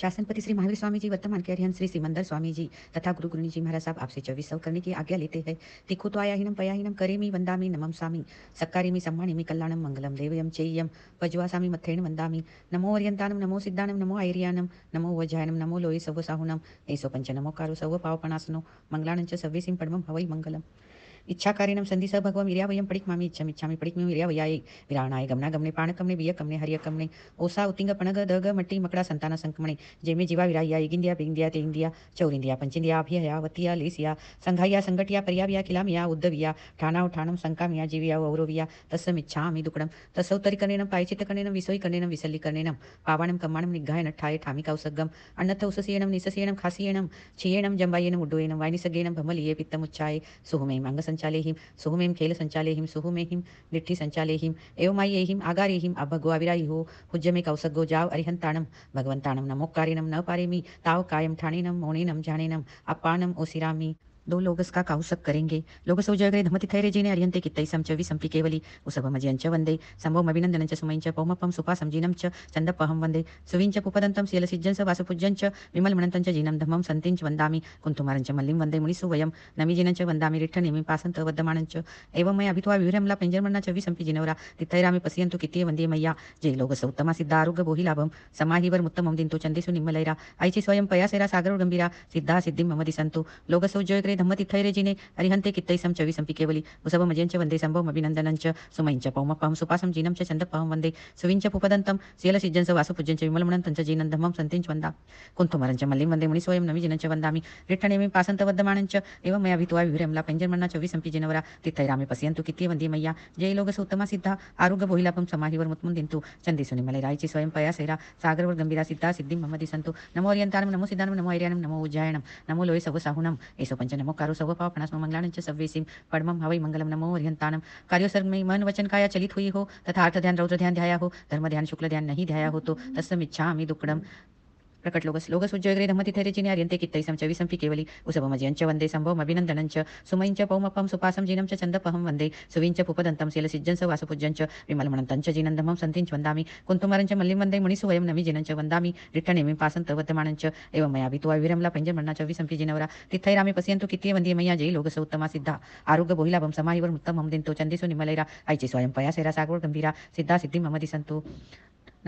शासनपति श्री महावीर स्वामी जी वर्तमान के अरिहन श्री सिमंदर स्वामी जी तथा गुरु गुरु जी महाराज साहब आपसे चौबीस सौ करने की आज्ञा लेते हैं तिखो तो आया हिनम पया हिनम करे मी वंदामी नमम स्वामी सक्कारी मी सम्माणी मी कल्याणम मंगलम देवयम चेयम भजवा स्वामी मथेण मी नमो अरियंतानम नमो सिद्धानम नमो ऐरियानम नमो वजायनम नमो लोई सव साहुनम ऐसो पंच नमो कारो सव मंगलानंच मंगलाणंच सव्यसिम पड़म हवई मंगलम इच्छा इच्छाकारिणं सन्धि स भगवं इरियावयं इच्छा इच्छामि इच्छामि पडिक्मि इरियावयायै विराणाय गमना गमने पाणकमने बियकमने हरियकमने ओसा उतिंग पणग दग मट्टी मकड़ा संताना संकमणे जेमे जीवा विराया इगिंदिया पिंगिंदिया तेंगिंदिया चौरिंदिया पंचिंदिया अभिया वतिया लेसिया संघाया संगटिया पर्याविया किलामिया उद्दविया ठाणा उठाणम संकामिया जीविया औरविया तस्सम इच्छामि दुकड़म तस्सौ तरिकनेनम पायचितकनेनम विसोयकनेनम विसल्लिकनेनम पावाणम कम्माणम निग्घाय नट्ठाय ठामिकाउसगम अन्नथ उससेयनम निससेयनम खासियनम छियेणम जंबायनम उड्डोयनम वायनिसगेनम भमलिये पित्तमुच्चाये सुहुमे मंगसन संचालेहिं सुहुमें खेल संचालेहिं सुहुमेहिं लिट्ठी संचालेहिं एवमायेहिं आगारेहिं अभगो अविरायो हुज्जमे कौसगो जाव भगवंताणम नमो नमोकारिणं न पारेमी ताव कायं ठाणिनं मौणिनं जाणिनम् अपानम् ओसिरामि दो लोग का काउसक करेंगे लोकस उजळगडे धमतिथैरेजीने अर्यंते कित्तई समचवी संपिकेवली मजी अंच वंदे सुमई च पौम पम सुपा चंद पहम वंदे सुविंच कुपदंतं सीलसिज्जंच वासुपूज्यंच विमलमनंतंच जीनं धमं संतींच वंदामि च मल्लिं वंदे मुनिसुवयं च वंदामि रिठ्ठनेमि पासंत च एवं मय अभित्वा च पिंजरमन्ना चवी संपि जिनवरा तिथैरामि पसियंतु कित्ते वंदे मैया जय लोकस उत्तम सिद्ध आरोग्य बोहि लाभम समाहिवर मुत्तमं दिंतु चंदेसु निम्मलैरा ऐची स्वयं पयासेरा सागर गंभीरा सिद्धा संतु मम सो जय जयग्रे धम्मतिथ रजिने हरिहंते कितई सम चवी सं केवली मुसभ मजेंच वंदे संभव अभिनंदनंच सुमैंच पौम पाम सुपासम जिनम चंद पाम वंदे सुविंच पुपदंतम शेल सिज्जंस वासुपूजंच विमल मुन तंच जिनं धम्म संतीच वंदा कुंतुमरंच मल्लिम वंदे मुनी सोयम नवी जिनंच वंदा मी पासंत वर्धमाणंच एव मया भीतुआ विहुरेमला पैंजरमणा चवी जिनवरा तिथई रामे पसियंतु कित वंदी मय्या जय लोग सुतमा सिद्धा आरोग्य बोहिलापम समाहिवर मुत्मुन दिंतु चंदी मले रायची स्वयं पया सेरा सागरवर गंभीरा सिद्धा सिद्धि मम दिसंतु नमो अरियंतानम नमो सिद्धानम नमो अरियानम नमो उज्जयनम नमो लोय सब साहुनम एसो पंचनम नमो कारो सव पाव पणासनो च सव्वेसिं पडमं हवै मंगलम नमो हरियंतानम कार्यो सर्व में मन वचन काया चलित हुई हो तथा अर्थ ध्यान रौद्र ध्यान ध्याया हो धर्म ध्यान शुक्ल ध्यान नहीं ध्याया हो तो तस्मिच्छामि दुक्कडम प्रकट लोकस लोक उज्जयग्रे धम्मति थैर्यचिने आर्यन्ते कित्तैसं च विसंपि केवली उसभमजयञ्च वन्दे सम्भवमभिनन्दनञ्च सुमञ्च पौमपं सुपासं जीनं च चन्दपहं वन्दे सुविञ्च पुपदन्तं शैलसिज्जं स वासुपूज्यञ्च विमलमणन्तञ्च जीनन्दमं सन्तिञ्च वन्दामि कुन्तुमरञ्च मल्लिं वन्दे मणिसु वयं नमि जिनञ्च वन्दामि रिट्टणेमि पासन्त वर्धमानञ्च एवं मया वितुवा विरमला पञ्जन्मण्णा च विसंपि जिनवरा तिथैरामि पश्यन्तु कित्ये वन्दे मया जयि लोकस उत्तमा सिद्धा आरोग्य बहुलाभं समायुवर्मुत्तमं दिन्तो चन्दिसु निमलैरा ऐचि स्वयं पया सेरा सागोर गम्भीरा सिद्धा सिद्धिं मम दिसन्तु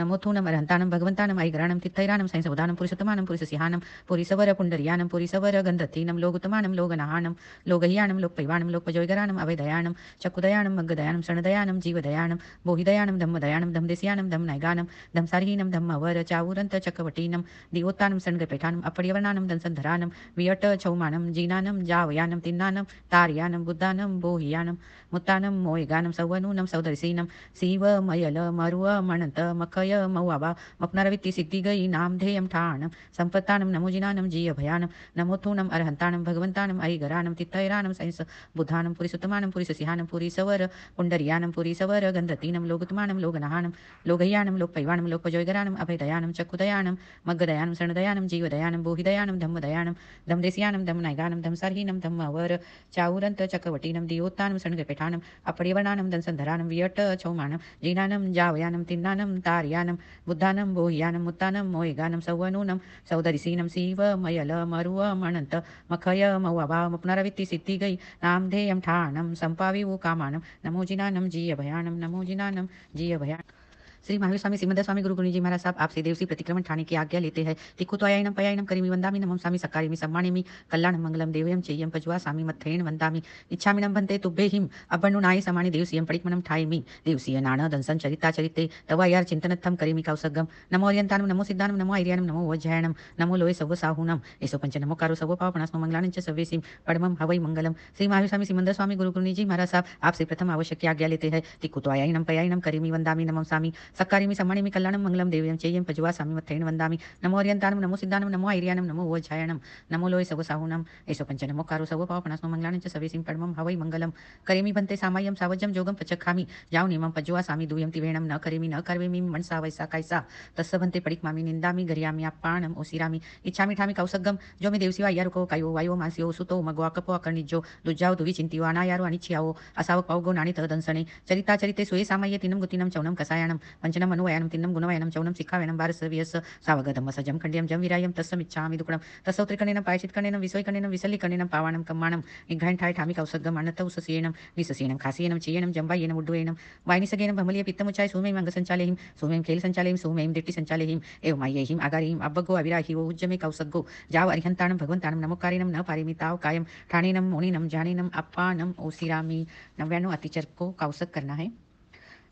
నమోతూనం అర్హంతానం భగవంతానం ఐగరాణం తిత్తైరాణం సైంసవుదానం పురుషోత్తమానం పురుషసిహానం పురిసవర పుండర్యానం పురిసవర గంధత్రీనం లోగుతమానం లోగనహానం లోగహ్యానం లోక్పైవాణం లోక్పజోగరాణం అవైదయానం చక్కుదయానం మగ్గదయానం శణదయానం జీవదయానం భోహిదయానం ధమ్మదయానం ధమ్దేశయానం ధమ్నైగానం ధంసార్హీనం ధమ్మవర చావురంత చక్రవటీనం దివోత్తానం సణగపేఠానం అప్పడియవర్ణానం ధన్సంధరానం వియట చౌమానం జీనానం జావయానం తిన్నానం తార్యానం బుద్ధానం భోహియానం ముత్తానం మోయగానం సౌవనూనం సౌదర్శీనం శివ మయల మరువ మణంత మక్కయ मौवा मप्नरवित्ति सिद्धिगयि नाम ध्येयं ठाणं सम्पत्तानं नमोजिनानं जीयभयानं नमोत्थूनम् अर्हन्तानं भगवन्तानं ऐगरानं तित्तैरानं सैंस बुद्धानं पुरिसुतमानं पुरिससिहानं पुरीसवर पुण्डरियानं पुरीसवर गन्धतीनं लोगुतमानं लोगनहानं लोगह्यानं लोकपैवाणं लोकपजोयगरानम् अभयदयानं चक्षुदयानं मग्गदयानं शरणदयानं जीवदयानं बोहिदयानं धम्मदयानं धम्देशियानं धम्नैगानं धम्सार्हीनं धम्मवर चाउरन्त चकवटीनम दियोत्तानं शृणगपीठानं अपरिवर्णानं दंसंधरानम वियट चौमानम जीनानम जावयानम तिन्नानम तारिया यानं बुद्धानं भूयानं मुत्तानं मोयगानं सौवनूनं सौदरिसीनं सीवमयलमरुवमणन्त मखयमवभामपुनरवित्ति सिद्धिगै नामधेयं ठाणं सम्पाविवु कामानं नमोजिनानं जीयभयानं नमोजिनानं जीयभयानम् श्री महावीर स्वामी सिमंदर स्वामी गुरु गुरुजी महाराज साहब आपसे देवसी प्रतिक्रमण ठाने की आज्ञा लेते हैं तिखो तो आयानम पयानम करीमी वंदामी नमम स्वामी सकारिमी में कल्याण मंगलम देवयम चेयम पजुआ स्वामी मथेण वंदामी इच्छामिनम भंते तुभ्ये हिम अबर्णुनाय समाणि देवसीयम पणिकमनम मी देवसीय नाण दंसन चरिता चरिते तवा यार चिंतनत्थम करीमी कौसगम नमो अर्यंतानम नमो सिद्धानम नमो ऐर्यानम नमो वज्रायणम नमो लोय सव साहूनम एसो पंच नमो कारो सव पावपणास्म मंगलानंच सव्यसीम पडमम हवई मंगलम श्री महावीर स्वामी सिमंदर स्वामी गुरु गुरुजी महाराज साहब आपसे प्रथम आवश्यक आज्ञा लेते हैं तो आयानम पयानम करीमी वंदामी नमम स्वामी సకారిమి సమణిమి కళ్యాణం మంగళం దేవ్యం చేయం పజువా స్వామి మత్తైన వందామి నమో అర్యంతానం నమో సిద్ధానం నమో ఐర్యానం నమో ఓ ఝాయణం నమో లోయ సగో సాహుణం ఏసో పంచ నమో కారు సగో పావ పణస్మ మంగళానం చ సవేసిం పడమం హవై మంగళం కరిమి బంతే సామయం సావజం జోగం పచఖామి జావు నిమం పజువా స్వామి దూయం తివేణం న కరిమి న కరిమి మనసా వైసా కైసా తస్ස బంతే పడిక్మామి నిందామి గరియామి అప్పాణం ఓసిరామి ఇచ్చామి ఠామి కౌసగం జో మి దేవసివా అయ్యారుకో కయో వాయో మాసియో సుతో మగవా కపో అకర్ణిజ్జో దుజ్జావు దువి చింతియో అనాయారు అనిచ్యావో అసావక పౌగో నాని తహ దంసణే చరితా చరితే సుయే సామయ్య తినం గుతినం చౌనం కసాయణం वञ्चनम् अनुवयनं तिन्नं गुणवयनं चौनं सिक्खावयनं बार व्यस सावगधं सजम खंडियम जम विरायं तस्सम् इच्छामि दुकडं तसौ त्रिकणेन पायचित कणेन कणेन पायचित्कणेनं विसोयकणेनं विसल्लिकणेनं पावाणं कम्माणं निघ्घण्ठाय ठामि कौसद्गम् अनतौससेनं विससेनं खासेनं चेयनं जम्बायेनं उड्डुवेनं वायनिसगेनं भमलिय पित्तमुचाय सोमयं अङ्गसञ्चालयिं सोमयं खेलसञ्चालयिं सोमयं दिट्टिसञ्चालयिं एव मय्यैहिम् अगारिहिम् अब्बगो वो उज्जमे कौसगो जाव अरिहन्ताणं भगवन्तानं नमोकारिणं न पारिमिताव कायम ठाणीनम मोणिनं जानीनम अपानम ओसिरामी नव्यानो अतिचर को काउसक करना है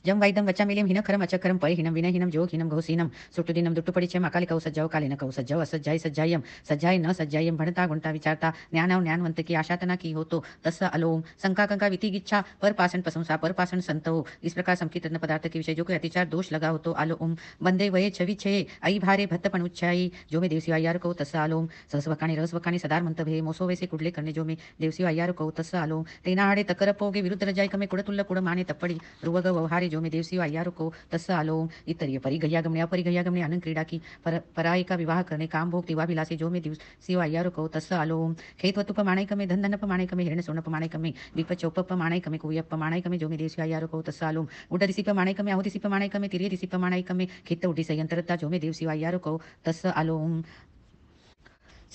जम वाइदम वचा मिलियम हिन खरम अचक खरम पय हिनम विनय हिनम जो हिनम घो सीनम सुट दिनम दुट पड़ी छे मकाली कहु सज्जाओ काली न कहु सज्जाओ असज्जाई सज्जायम सज्जाई न सज्जायम भणता गुणता विचारता ज्ञान ज्ञानवंत की आशा तना की हो तो तस् अलोम शंका कंका विति गिच्छा पर पाषण प्रशंसा पर पाषण संत हो इस प्रकार समकी तत्न पदार्थ के विषय जो कोई अतिचार दोष लगा हो तो आलोम बंदे वये छवि छे आई भारे भत्त पण उच्चाई जो मैं देवसी अय्यार कहो तस् आलोम सहस वकाणी रस वकाणी सदार मंतभे मोसो वैसे कुडले करने जो मैं देवसी अय्यार कहो तस् आलोम तेना आड़े तकरपो के विरुद्ध रजाई कमे कुड़तुल्ल कुड़ माने तपड़ी रुवग व्यवहारी जो में देवसी अय्यारुको तस् आलोम इतरीय परिगयागमने गमने आनंद क्रीड़ा की पर, पराय का विवाह करने काम भोग दिवाभिलासी जो देवसी में दिवसी अय्यारुको खेत वतु खेतवत्तु कमे धन धन कमे हिरण कमे स्वर्ण प्रमाणिकमे विपचोप प्रमाणिकमे कुय कमे जो में देवसी कमे तस् आलोम उडरिसी कमे तिरिय प्रमाणिकमे तिरियदिसी कमे खेत उडी यंत्रता जो में देवसी अय्यारुको तस् आलोम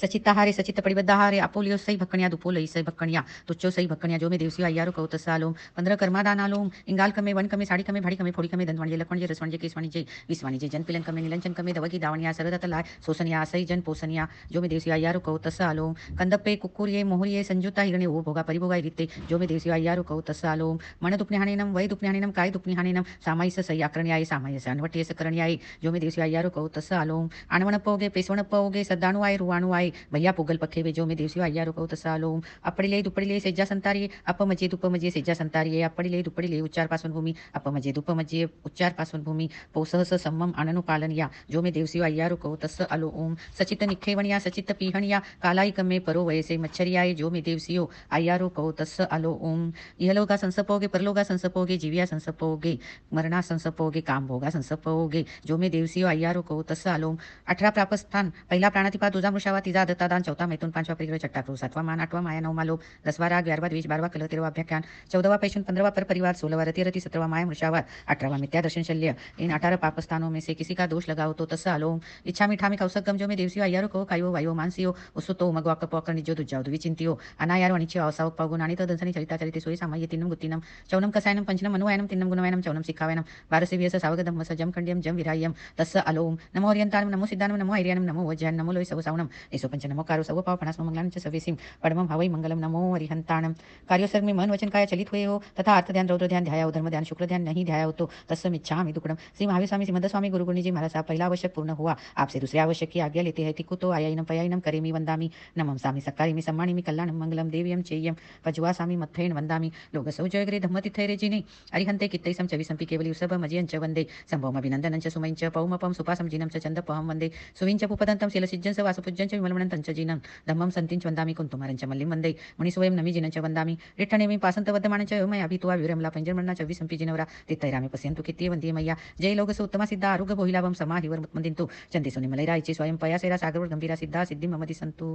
सचिता हारे सचित સચિતાહારે સચિત પડિબદ્ધાહારે આપો લ્યો સહી ભક્કણિયા દુપો લઈ સહી ભક્કણિયા તુચ્છો સહી ભક્કણિયા જો कहो દેવસી અય્યારો पंद्रह कर्मा પંદર કર્માદાનાલોમ इंगाल कमे वन कमे साड़ी कमे भाड़ी कमे फोड़ी कमे दंतवाणी लखणजे रसवणजे केसवाणीजे विस्वाणीजे जन पिलन कमे निलंचन कमे दवगी दावणिया सरद तलाय सोसनिया सही जन पोसनिया जो मैं देवसी अय्यारो कहो तस आलोम कंदप्पे कुकुरिये मोहरिये संजुता हिरणे ओ भोगा परिभोगाई रीते जो मैं देवसी अय्यारो कहू तस आलोम मण दुपनिहाणेनम वय दुपनिहाणेनम काय दुपनिहाणेनम सामायस सही आकरणियाय सामायस अनवटीयस करणियाय जो मैं देवसी अय्यारो कहू तस आलोम अणवणपोगे पेसवणपोगे सद्दाणुआय रुवाणुआय भैया पुगल पखे भेजो मैं देवसी भैया रुको तसालोम अपड़ी ले दुपड़ी ले सेजा संतारिये अप मजे दुप मजे सेजा संतारिये अपड़ी ले दुपड़ी ले उच्चार पासवन भूमि अप मजे दुप मजे उच्चार पासवन भूमि पोसह स सम्मम अणनु पालन या जो मैं देवसी भैया रुको तस अलो ओम सचित निखेवणिया सचित पीहणिया कालाई कमे परो वयसे मच्छरिया जो में देवसियो आयारो कहो तस अलो ओम इहलोगा संसपोगे परलोगा संसपोगे जीविया संसपोगे मरणा संसपोगे काम भोगा संसपोगे जो में देवसियो आयारो कहो तस अलोम अठरा प्राप्त स्थान पहला प्राणाधिपा दुजा मृषावा दत्ता दान चौथा मैथुन पांचवा परिग्रह છઠ્ઠા ક્રોધ सातवा मान आठवा माया नौवा લોભ दसवा राग ग्यारवा દ્વેષ बारवा कल तेरवा અભ્યાખ્યાન चौदहवा पैशन पंद्रवा पर परिवार सोलहवा रति रति सत्रवा माया मृषावा अठारवा मिथ्या दर्शन शल्य इन अठारह पापस्थानों में से किसी का दोष लगाओ तो तस्सा अलोम इच्छा मिठा में कौशक गमजो में देवसी आयारो को कायो वायो मानसियो उसो तो मगवा कपकर निजो दुजाव दुवी चिंतियो अनायारो अनिच्छ अवसावक नानी तो दंसनी चरिता चरिते सोई सामाय्य तीनम गुतिनम चौनम कसायनम पंचनम मनुवायनम तिनम गुणवायनम चौनम सिखावायनम बारसे वियस सावगदम वस जम खंडियम जम विरायम तस्स अलोम नमो हरियंतानम नमो सिद्धानम नमो ऐरियानम नमो वज्यान नमो लोई सब सावनम ईसो पंचनमो कारो सब पाव फणास मंगलान च सवेसिम परमम हवई मंगलम नमो हरिहंतानम कार्यो सर्ग में मन वचन काया चलित हुए हो तथा अर्थ ध्यान रौद्र ध्यान ध्याया धर्म ध्यान शुक्र ध्यान नहीं ध्याया तो तस्म इच्छा दुकड़म श्री महावीर स्वामी श्रीमद स्वामी गुरुगुणी जी महाराज साहब पहला आवश्यक पूर्ण हुआ आपसे दूसरे आवश्यक की आज्ञा लेते हैं तिकु तो आयाइनम पयाइनम करेमी वंदामी नमम स्वामी सक्कारी मी सम्मानी मी कल्याणम मंगलम देवियम चेयम पजुआ स्वामी मत्थेण वंदामी लोग सौ जय ग्रे धम्मति थैरे जिनी अरिहंते कित्तैसम चविसम पि केवली उसभ मजियंच वंदे संभवम अभिनंदनं च सुमैंच पौमपम सुपासम जिनम च चंदपहम वंदे सुविंच पुपदंतम शिलसिज्जन स वासुपूज्यं च कमल म्हणून त्यांच्या जीनं धम्मम संतींच वंदामी कुंतुमारांच्या मल्ली वंदे म्हणी स्वयं नमी जिनांच्या वंदामी रिठ्ठणे मी पासंत वर्धमानाच्या यो मय अभितुआ विरमला पंजर म्हणा चवी संपी जिनवरा ते तैरामी पसंत किती वंदी मैया जय लोगस उत्तमा सिद्धा आरोग्य बोहिला वम समाधीवर मुत्मंदिंतु चंदी सुनी मलैरा इचे स्वयं पया सागरवर गंभीरा सिद्धा सिद्धी ममदी संतू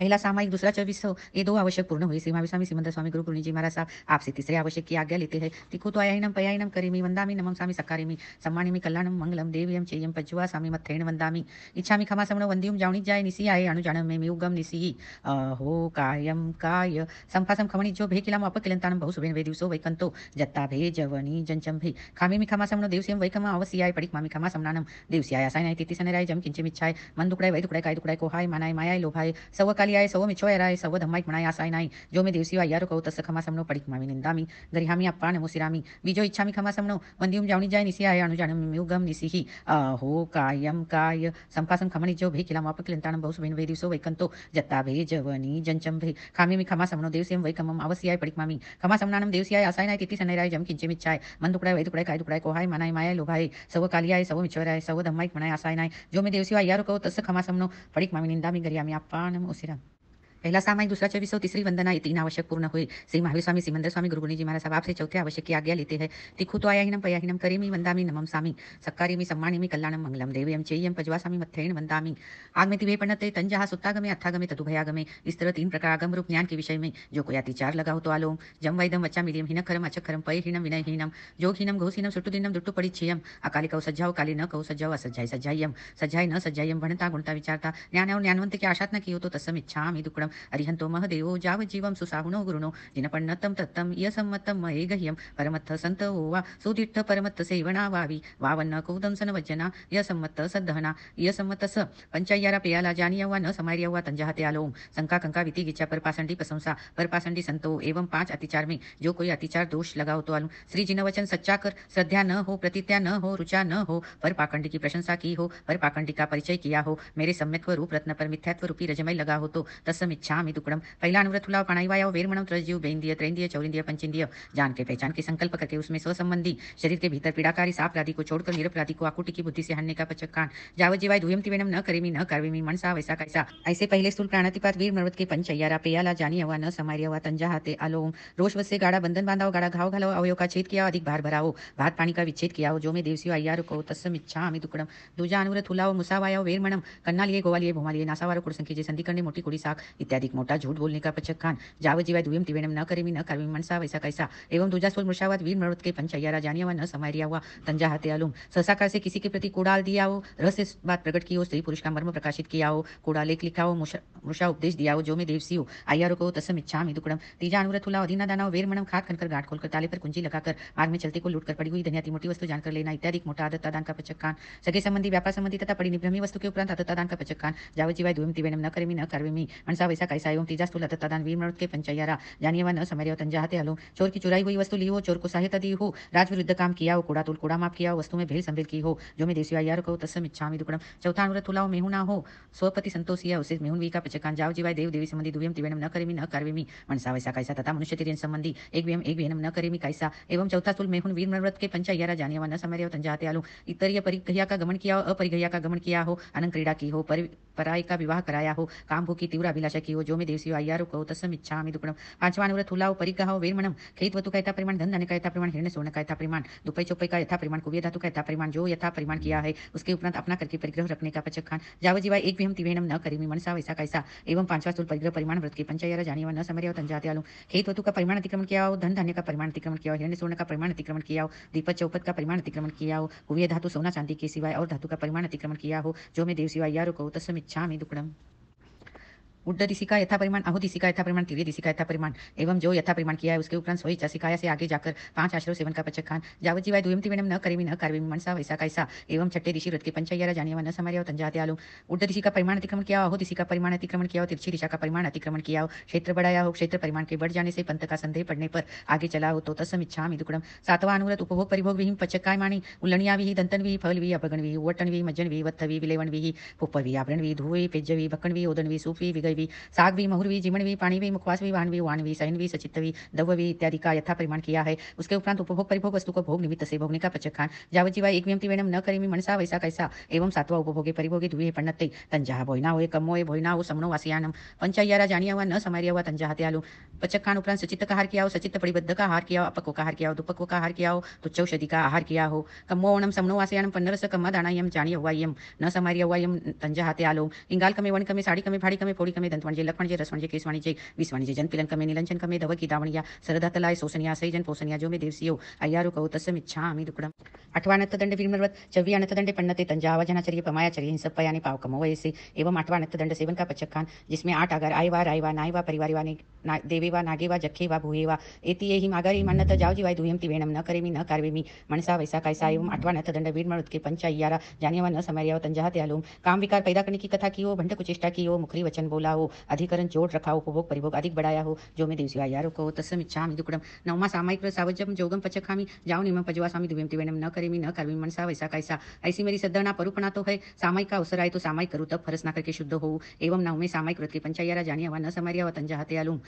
पहला सामायिक दूसरा चौबीस हो ये दो आवश्यक पूर्ण हुई सीमा विस्वामी सिमंदर स्वामी गुरु पूर्णी जी महाराज साहब आपसे तीसरे आवश्यक की आज्ञा लेते हैं तिखो तो आयानम पयानम करीमी वंदामी नमम स्वामी सकारिमी सम्मानिमी कल्याण मंगलम देवीयम चेयम पज्जुआ स्वामी मत्थेण वंदामी इच्छा मी खमा समण वंदियुम जाए निशी आए अणु जाण मे उगम निशी अहो कायम काय सम खमणी जो भे किलाम अपकिलंतानम बहु सुबेन वे दिवसो वैकंतो जत्ता भे जवनी जंचम भे खामी मी खमा समण देवसियम वैकमा अवसियाय पड़ी मामी खमा समणानम देवसी आसाय नाही तिथि सनराय जम किंचिम इच्छाय मन दुकड़ाए वै दुकड़ाए काय दुकड़ाए कोहाय मनाय माया लोभाय सव कलिया सौ मिछोरा सौ धमाई मनाई आसाई नाई जो मैं देवसी वाइयार कहू तस खमा समो पड़ी मामी निंदामी दरियामी अपा ने मुसीरामी बीजो इच्छा मी खमा समो वंदीम जाऊनी जाए निशी आया अनुजान म्यूगम निशी ही अहो कायम काय समखासम खमणी जो भे किला माप किलंताणम बहुस बिन वेदी सो वैकंतो जत्ता भे जवनी जंचम भे खामी मी खमा समो देवसीम वैकम अवसी आय पड़ी मामी खमा समनानम देवसी आय आसाई नाई तिथि सनेराय जम किंचे मिच्छाय मन दुकड़ाय वेद कुड़ाय काय दुकड़ाय को हाय मनाई माया लोभाय सब कालिया सब मिछोरा सब धमाई मनाई आसाई नाई जो मैं देवसी वाइयार कहू तस खमा समो पड़ी मामी निंदामी गरियामी अपा ने मुसीरा पहला સામાયિક दूसरा चौबीसों तीसरी वंदना ये तीन आवश्यक पूर्ण हुई श्री महावीर स्वामी सिमंदर स्वामी गुरु जी महाराज साहब आपसे चौथे आवश्यक की आज्ञा लेते हैं तिखु तो आयाहीनम पयाहीनम पया हिनम करीमी वंदामी नमम स्वामी सम्मानी मी कल्याणम मंगलम एम चेयम पजवा स्वामी मत्थेण वंदामी आगमे तिवे पणते तंजहा सुत्तागमे अथागमे तदुभयागमे इस तरह तीन प्रकार आगम रूप ज्ञान के विषय में जो कोई चार लगा हो तो आलोम जम वैदम वच्चा मिलियम हीन खरम अचक खरम पय हीनम विनय हीनम जोग हिनम घोष सुट्टु दिनम दुट्टु पड़ी छियम अकाली कौ सज्जाओ काली न कौ सज्जाओ असज्जाय सज्जायम सज्जाय न सज्जायम भणता गुणता विचारता ज्ञान और ज्ञानवंत की आशात न की हो तो तस्म इच्छा दुकड़म परं हरिहन्तो महदेवो जावज्जीवं सुसाहुणो गुरुणो जिनपण्णतं तत्तं यसम्मत्तं मे गह्यम परमत्थ सन्त वा सुदीठ परमत्थ सेवना वावी वावन्न कौदं सनवज्जना यसम्मत्त सद्धना यसम्मत स पंचाय्यारा पेयाला जानियवा न समारियवा तंजाहत्याल ओम संका कंका विति गिचा पर पासंडी प्रशंसा पर पासंडी संतो एवं पांच अतिचार में जो कोई अतिचार दोष लगाओ तो आलू श्री वचन सच्चा कर श्रद्धा न हो प्रतित्या न हो रुचा न हो पर पाखंडी की प्रशंसा की हो पर पाखंडी का परिचय किया हो मेरे सम्यक रूप रत्न पर मिथ्यात्व रूपी रजमय लगा हो तो तस्म मिच्छामि दुक्कड़म पहला अनुव्रत हुला पणाईवाया वेरमणम त्रजीव बेंद्रिय त्रैंद्रिय चौरिंद्रिय पंचेंद्रिय जान के पहचान के संकल्प करके उसमें स्व संबंधी शरीर के भीतर पीड़ाकारी सापराधी को छोड़कर निरपराधी को आकुटि की बुद्धि से हनने का पचकान जाव जीवाय दुयम तिवेनम न करेमी न करवेमी मनसा वैसा कैसा ऐसे पहले स्थूल प्राणातिपात वीर मर्वत के पंचैयारा पेयाला जानी हवा न समारिया हुआ तंजा हाते आलोम रोष वसे गाड़ा बंधन बांधाओ गाड़ा घाव घालो अवयव का छेद किया अधिक भार भराओ भात पानी का विच्छेद किया हो जो मैं देवसी अय्यार को तस्सम इच्छा आम्ही दुकडम दूजा अनुव्रत हुलाओ मुसावाया वेरमणम कन्ना लिए गोवा लिए भोमा लिए नासावारो कुड़संखी जे संधि करने मोटी कुडी साख इत्यादि मोटा झूठ बोलने का पचक खान जाव जीवा दुयम त्रिवेणम न करेमी न कर्मी मनसा वैसा कैसा एवं दूजा सोल मृषावत वीर मृत के पंचयारा जानिया न समारिया हुआ तंजा हाथे आलूम सहसाकार से किसी के प्रति कुड़ाल दिया हो रहस्य बात प्रकट की हो स्त्री पुरुष का मर्म प्रकाशित किया हो कुड़ा लेख लिखा हो मृषा उपदेश दिया हो जो मैं देवसी हो आयारो को तसम इच्छा मी दुकड़म तीजा अनुरा थुला अधीना दाना वेर मणम खाट खनकर गाठ खोलकर ताले पर कुंजी लगाकर आग में चलते को लूट कर पड़ी हुई धनिया मोटी वस्तु जानकर लेना इत्यादि मोटा आदत दान का पचक खान सगे संबंधी व्यापार संबंधी तथा पड़ी निभ्रमी वस्तु के उपरांत आदत दान का पचक खान जावे जीवाय दुम तिवेनम न करेमी न करवेमी मनसा पैसा कैसा एवं तेजास्तुल तदान वीर मृत के पंचयारा जानिएवन असमर्य तंजाहते हलो चोर की चुराई हुई वस्तु ली हो चोर को सहायता दी हो राज विरुद्ध काम किया हो कूड़ा तुल कूड़ा माप किया हो वस्तु में भेल संभेल की हो जो मैं देशी आयार को तस्म इच्छा दुकड़म चौथा अनुरत तुलाओ मेहू ना हो स्वपति संतोषिया उसे मेहून वी का पचकान जाओ जीवाय देव देवी संबंधी दुव्यम त्रिवेणम न करेमी न करवेमी मनसा वैसा कैसा तथा मनुष्य तिरन संबंधी एक व्यम एक व्यनम न करेमी कैसा एवं चौथा तुल मेहून वीर मृत के पंचयारा जानिएवन असमर्य तंजाहते हलो इतरीय परिघया का गमन किया हो अपरिघया का गमन किया हो अनंत क्रीड़ा की हो पराय का विवाह कराया हो काम भू की तीव्र अभिलाषा कीयो जो मैं देवसी आई अय्यारो कहो तस्म इच्छा मैं दुकड़म पांचवा अनुव्रत हुलाओ वेर मनम खेत वतु का यथा परिमाण धन धन का यथा परिमाण हिरण्य स्वर्ण का यथा परिमाण दुपई चौपई का यथा परिमाण कुबिय धातु का यथा परिमाण जो यथा परिमाण किया है उसके उपरांत अपना करके परिग्रह रखने का पचक खान जाव जीवा एक भी हम तिवेणम न करी मैं मनसा वैसा कैसा एवं पांचवा स्थूल परिग्रह परिमाण व्रत के पंचायर जानी न समरिया तंजाते आलू खेत वतु का परिमाण अतिक्रमण किया हो धन धन्य का परिमाण अतिक्रमण किया हो हिरण्य स्वर्ण का परिमाण अतिक्रमण किया हो दीपक चौपत का परिमाण अतिक्रमण किया हो कुबिय धातु सोना चांदी के सिवाय और धातु का परिमाण अतिक्रमण किया हो जो मैं देव सिवाय यारो कहो तस्म इच्छा मैं दुकड़म उड्ड दिशिका यथा परिमाण अहो दिशिका यथा परिमाण तिर्य दिशिका यथा परिमाण एवं जो यथा परिमाण किया है उसके उपरांत सोई चशिकाया से आगे जाकर पांच आश्रो सेवन का पचक खान जावत जीवाय दुम त्रिवेणम न करे न कार्य मनसा वैसा कैसा एवं छठे दिशि रथ के पंचयरा न समारे और तंजाते आलू उड्ड दिशी का परिमाण अतिक्रमण किया हो दिशी का परिमाण अतिक्रमण किया हो तिरछी दिशा का परिमाण अतिक्रमण किया हो क्षेत्र बढ़ाया हो क्षेत्र परिमाण के बढ़ जाने से पंथ का संदेह पड़ने पर आगे चला हो तो तस्म इच्छा दुकड़म सातवा अनुरत उपभोग परिभोग विहीन पचक काय माणी उलणिया भी दंतन भी फल भी अपगण भी वटन भी मज्जन भी वत्थ विलेवन भी पुप विही आवरण भी धुवी पेज विही भक्कन विही ओदन भी सूफी विही वी साग भी महुर भी जीवन भी पानी भी मुखवास भी वाहन भी वाहन भी सहन भी सचित्त भी दव भी इत्यादि का यथा परिमाण किया है उसके उपरांत उपभोग परिभोग वस्तु को भोग निमित्त से भोगने का पचक खान जावत जीवा एक व्यक्ति वेणम न करेमी मनसा वैसा कैसा एवं सातवा उपभोगे परिभोगे दुहे पन्नते तंजा भोयना हो कमो ए भोयना हो समणो वासियानम पंचायरा जानिया हुआ न समारिया हुआ तंजाह त्यालु पचक खान उपरांत सचित्त का हार किया हो सचित्त परिबद्ध का हार किया हो अपको का हार किया हो दुपको का हार किया हो तो चौषधि का आहार किया हो कमो ओणम समणो वासियानम पन्नरस कम्मा दाना यम जानिया हुआ यम न समारिया हुआ यम तंजाह त्यालो इंगाल कमे वन कमे साड़ी कमे फाड़ी कमे फोड़ी कमे कमे दंतवाणी लखण दंतवाणिजय लखवाणिजय रसवाणिजय केसवाणिजय विस्वाणिजय जन पिलन कमे निलंजन कमे दव की दावणिया सरदा तलाय सोसनिया सैजन पोसनिया जो में देवसियो अय्यारो कहो तस्म इच्छा आमी दुकड़म अठवानत दंड वीरमर्वत चवी अनत दंड पन्नते तंजावा पमाया पमायाचर्य हिंसप पयानी पाव कमो वैसे एवं अठवानत दंड सेवन का पचक खान जिसमें आठ आगर आयवा रायवा नायवा परिवारिवा ना, देवेवा नागेवा जखेवा भूहेवा एति एहि मागरी मन्नत हिम अन्नत जाव जीवाय दुयमति वेणम न करेमी न कारवेमी मनसा वैसा कैसा एवं अठवानत दंड वीरमर्वत के पंचा अय्यारा जानियावा न समरियावा तंजाहते आलोम काम विकार पैदा करने की कथा की वो भंड कुचेष्टा की वो मुखरी वचन बोला हो अधिकरण चोट रखा हो उपभोग परिभोग अधिक बढ़ाया हो जो मैं देवसी आयारो को तस्म इच्छा दुकड़म नवमा सामायिक सावजम जोगम पचखा जाओ निम पजवा स्वामी दुवेम त्रिवेणम न करेमी न कर्मी मनसा वैसा कैसा ऐसी मेरी सद्धना परूपना तो है सामायिक का अवसर आए तो सामायिक करूँ तब फरस न करके शुद्ध हो एवं नवमे सामायिक व्रत की पंचायरा जानी हवा न समारिया हवा तंजा हाथे आलूम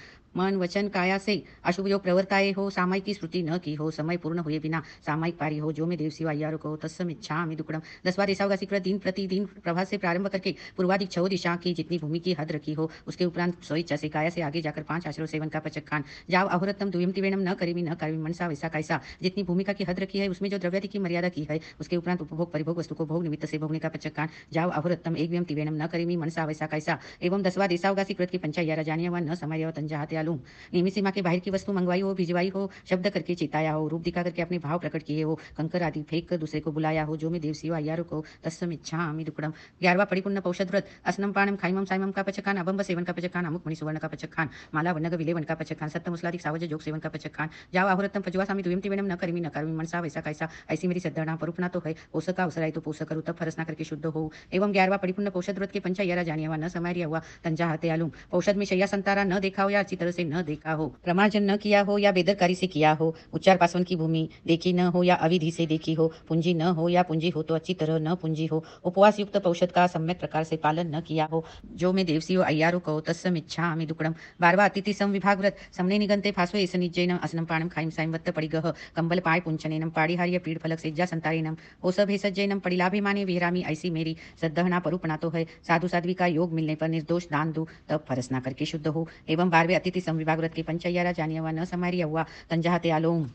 मन वचन काया से अशुभ योग प्रवर्ताए हो सामायिक की स्मृति न की हो समय पूर्ण हुए बिना सामायिक पारी हो जो मैं देवसी वायारो को तस्म इच्छा दुकड़म दसवा देशावगा सिक्र दिन प्रतिदिन प्रभा से प्रारंभ करके पूर्वाधिक छो दिशा की जितनी भूमि की हद रखी हो उसके उपरांत सोईच्छा से काया से आगे जाकर पांच आश्रो सेवन का पचक खान जाओ अहुरतम दुयमति वेणम न करीमी न करवी मनसा वैसा कैसा जितनी भूमिका की हद रखी है उसमें जो द्रव्यादि की मर्यादा की है उसके उपरांत उपभोग परिभोग वस्तु को भोग निमित्त से भोगने का पचक खान जाओ अहुरतम एक व्यम तिवेणम न करीमी मनसा वैसा कैसा एवं दसवा देशा देसावगासी कृत की पंचायत ग्यारह जानिया व न समय व तंजाहते आलूम नियमित सीमा के बाहर की वस्तु मंगवाई हो भिजवाई हो शब्द करके चिताया हो रूप दिखा करके अपने भाव प्रकट किए हो कंकर आदि फेंक कर दूसरे को बुलाया हो जो मैं देवसी व अयारो को तस्सम इच्छा दुकड़म ग्यारवा परिपूर्ण पौषद व्रत असनम पाणम खाइम साइम का पचकान खान अबंब सेवन का पचक खान अमुक मणि सुवर्ण का पचक खान माला वनग विले वन का पचक खान सत्य मुसलाधिक सावज जोग सेवन का पचक खान जाओ आहुरतम पजुआ स्वामी दुम तिवेणम न करमी न करमी मनसा वैसा कैसा ऐसी मेरी सद्धरणा परूपना तो है पोषक का अवसर है तो पोषक करू तब फरसना करके शुद्ध हो एवं ग्यारवा परिपूर्ण पौषद व्रत के पंचा यारा जानिया न समारी हुआ तंजा हाथे आलूम पौषद में शैया संतारा न देखा हो या अच्छी तरह से न देखा हो प्रमार्जन न किया हो या बेदरकारी से किया हो उच्चार पासवन की भूमि देखी न हो या अविधि से देखी हो पूंजी न हो या पूंजी हो तो अच्छी तरह न पूंजी हो उपवास युक्त पौषद का सम्यक प्रकार से पालन न किया हो जो मैं देवसी हो अय्यारुकौ तस्सम इच्छामि दुकड़म बारवा अतिथि सम विभागव्रत समने निगंते फासो एस निज्जयनम असनम पाणम खाइम साइम वत्त पड़िगह कंबल पाय पुंचनेनम पाड़िहार्य पीड़ फलक सेज्जा संतारेनम ओ सब हेसज्जयनम पड़िलाभिमाने विहरामी ऐसी मेरी सद्दहना परूपणा तो है साधु साध्वी का योग मिलने पर निर्दोष दान दो तब फरस फरसना करके शुद्ध हो एवं बारवे अतिथि सम विभागव्रत के पंचय्यारा जानियवा न समारी हुआ तंजाते आलोम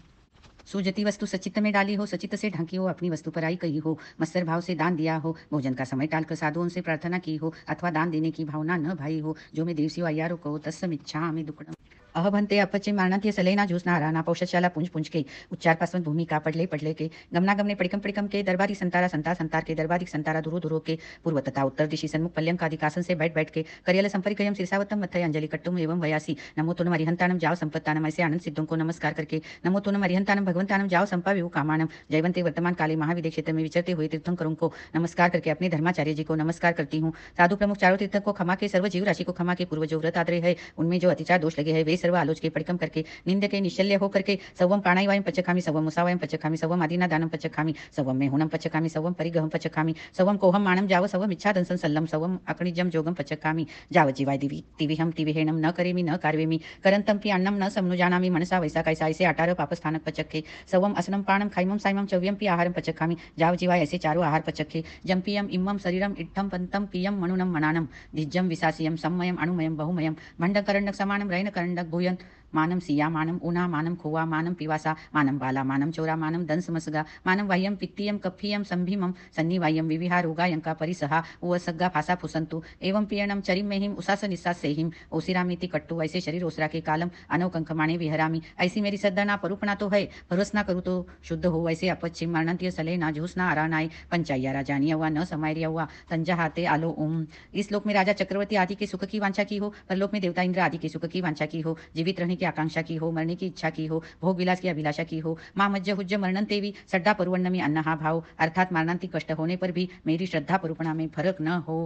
सुजती वस्तु सचित्त में डाली हो सचित से ढंकी हो अपनी वस्तु पराई कही हो मत्सर भाव से दान दिया हो भोजन का समय टालकर साधुओं से प्रार्थना की हो अथवा दान देने की भावना न भाई हो जो मैं देवसी अयारो को तस्म इच्छा में दुकड़म अहभंते अपचे मारणात सलैना झूसना राणा पौषशाला पुंज पुंज के उच्चारपासून भूमिका पडले पडले के गमना गमने पडिकम पडिकम के दरबारी संतारा संता संतार के दरबारी संतारा धुरो दुरो के पूर्व तथा उत्तर दिशी सन्मुख पल्यम अधिकासन से बैठ बैठ के करियल एम सिरसावतम मथय अंजलि कट्टुम एवं वयासी नमो तुम हरिहंतानम जाओ संपत्तानम ऐसे आनंद सिद्धों को नमस्कार करके नमो तुम हरिहंतानम भगवंतानम जाओ संपा विहु कामानम जयवंत वर्तमान काले महाविद्य क्षेत्र में विचरते हुए तीर्थंकरों को नमस्कार करके अपने धर्माचार्य जी को नमस्कार करती हूँ साधु प्रमुख चारों तीर्थक को क्षमा के सर्व जीव राशि को क्षमा के पूर्व जो व्रत आदरे है उनमें जो अतिचार दोष लगे है वे सर्व आलोच के परिक्रम करके निंद के निश्चल्य होकर के सवम प्राणायाम पचखामी सवम मुसावायम पचखामी सवम आदिना दानम पचखामी सवम में मेहुनम पचखामी सवम परिगहम पचखामी सवम कोहम मानम जाव सवम इच्छा दंसन सल्लम सवम अकणिजम जोगम पचखामी जाव जीवाय दिवी तिवी तिविहेणम न करेमी न कार्यमी करंतम पी अन्नम न समनुजानामी मनसा वैसा कैसा ऐसे अठारह पापस्थानक पचखे सवम असनम प्राणम खाइम साइम चव्यम पी आहारम पचखा जाव जीवाय ऐसे चारों आहार पचखे पीयम इम्म शरीरम इट्ठम पंतम पीयम मनुनम मनानम धिज्जम विशासियम सम्मयम अणुमयम बहुमयम भंड करंडक समानम रैन करंडक भूयन मानम सिया मानम ऊना मानम खोआ मानम पिवासा मानम बाला मानम चोरा मानम दंस मसगा मानम वयम पित्तीयम कफीयम संभीमम वायम विविहार रोगा यंका परिसहा सग्गा फासा फुसंतु एवं पीर्णम चरिम मेहिम उसास निस्सास सेहिम ओसिरा मिति कट्टु ऐसे शरीर ओसरा के कालम अनवकंखमाणे विहरामी ऐसी मेरी श्रद्धा ना परूपणा तो है भरोस ना करूँ तो शुद्ध हो ऐसे अपच्छिम मरणंत्य सले ना झूस ना आरा नाय पंचाइया राजानी हुआ न समायरिया हुआ तंजा हाते आलो ओम इस लोक में राजा चक्रवर्ती आदि के सुख की वांछा की हो परलोक में देवता इंद्र आदि के सुख की वांछा की हो जीवित रहने के की आकांक्षा की हो मरने की इच्छा की हो भोग विलास की अभिलाषा की हो माँ मज्ज हुज्ज मरणन तेवी श्रद्धा परुवण्णमी अन्न हा भाव अर्थात मारणांतिक कष्ट होने पर भी मेरी श्रद्धा परुपणा में फर्क न हो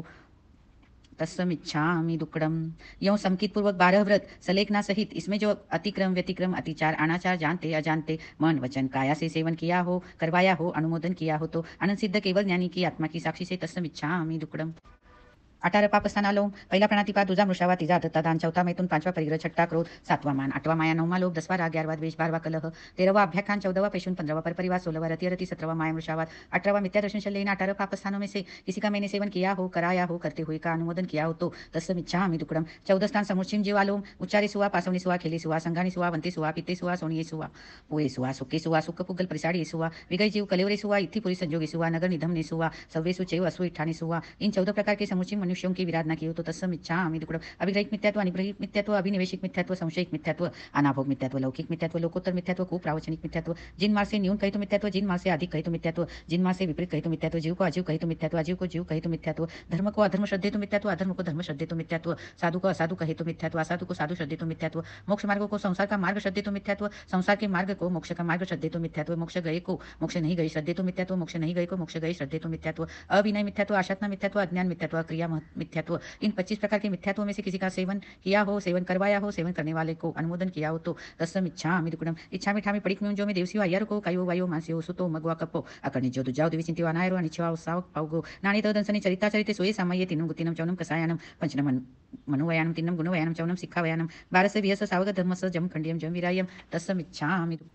तस्वम इच्छामि दुक्कड़म यौ समकित पूर्वक बारह व्रत सलेखना सहित इसमें जो अतिक्रम व्यतिक्रम अतिचार अनाचार जानते अजानते मन वचन काया से सेवन किया हो करवाया हो अनुमोदन किया हो तो अनंत सिद्ध केवल ज्ञानी की आत्मा की साक्षी से तस्वम इच्छामि दुकड़म अठारह पाप लोम पहिला प्रणातिपा दूजा मृषावा तीजा अधत्ता दान चौथा मैथुन पांचवा परिग्रह छठा क्रोध सातवा मान आठवा माया नवमा लोभ दसवा राग ग्यारवा द्वेष बारवा कलह तेरवा अभ्याखान चौदवा पेशुन पंद्रवा परिवार सोलवा रति रति सत्रवा माया मृषावाद अठारवा मिथ्यादर्शन लेना अठारह पाप स्थानों में से किसी का मैंने सेवन किया हो कराया हो करते हुए का अनुमोदन किया हो तो दसम इच्छा हमी दुकड़म चौदह स्थान समुचिम जीवालोम उच्चारी सुहा पासवनी सुहा खेली सुहा संघानी सुहा वंती सुहा पीते सुहा सोनी सुहा पोए सुहा सुखे सुहा सुख पुगल प्रसाड़ी सुहा विगय जीव कलेवरे सुहा इथी पुरी संजोगी सुहा नगर निधम ने सुहा सवे सुचे असु इठानी सुहा इन चौदह प्रकार के समुचिम मनुष्यों की विराधना की हो तो तस्म इच्छा हमें दुकड़ो अभिग्रहिक मिथ्यात्व अनिग्रहित मिथ्यात्व अभिनिवेशिक मिथ्यात्व संशयिक मिथ्यात्व अनाभोग मिथ्यात्व लौकिक मिथ्यात्व लोकोत्तर मिथ्यात्व प्रावचनिक मिथ्यात्व जिन मार से न्यून कही तो मिथ्यात्व जिन मार से अधिक कही तो मिथ्यात्व जिन मार से विपरीत कही तो मिथ्यात्व जीव को अजीव कही तो मिथ्यात्व अजीव को जीव कही तो मिथ्यात्व धर्म को अधर्म श्रद्धे तो मिथ्यात्व अधर्म को धर्म श्रद्धे तो मिथ्यात्व साधु को असाधु कहे तो मिथ्यात्व असाधु को साधु श्रद्धे तो मिथ्यात्व मोक्ष मार्ग को संसार का मार्ग श्रद्धे तो मिथ्यात्व संसार के मार्ग को मोक्ष का मार्ग श्रद्धे तो मिथ्यात्व मोक्ष गए को मोक्ष नहीं गई श्रद्धे तो मिथ्यात्व मोक्ष नहीं गए को मोक्ष गई श्रद्धे तो मिथ्यात्व अभिनय मिथ्यात्व आशात्ना मिथ्यात्व अज्ञान मिथ्यात्व क्रिया मिथ्यात्व इन 25 प्रकार के मिथ्यात्व में से किसी का सेवन किया हो सेवन करवाया हो सेवन करने वाले को अनुमोदन किया हो तो दसम इच्छा मिदुकुडम इच्छा मिठा में पड़ी जो में देवसी वायर को कायो वायो हो सुतो मगवा कपो अकर्णि जो देवी दिवि चिंतिवा नायरो अनिच्छा सावक पाउगो नानी तो दंसने चरिता चरित सोए समय तीनों गुतिनम चौनम कसायनम पंचनम मनोवयानम तीनम गुणवयानम चौनम सिखावयानम बारस से सावग धर्मस जम खंडियम जम विरायम दसम इच्छा मिदु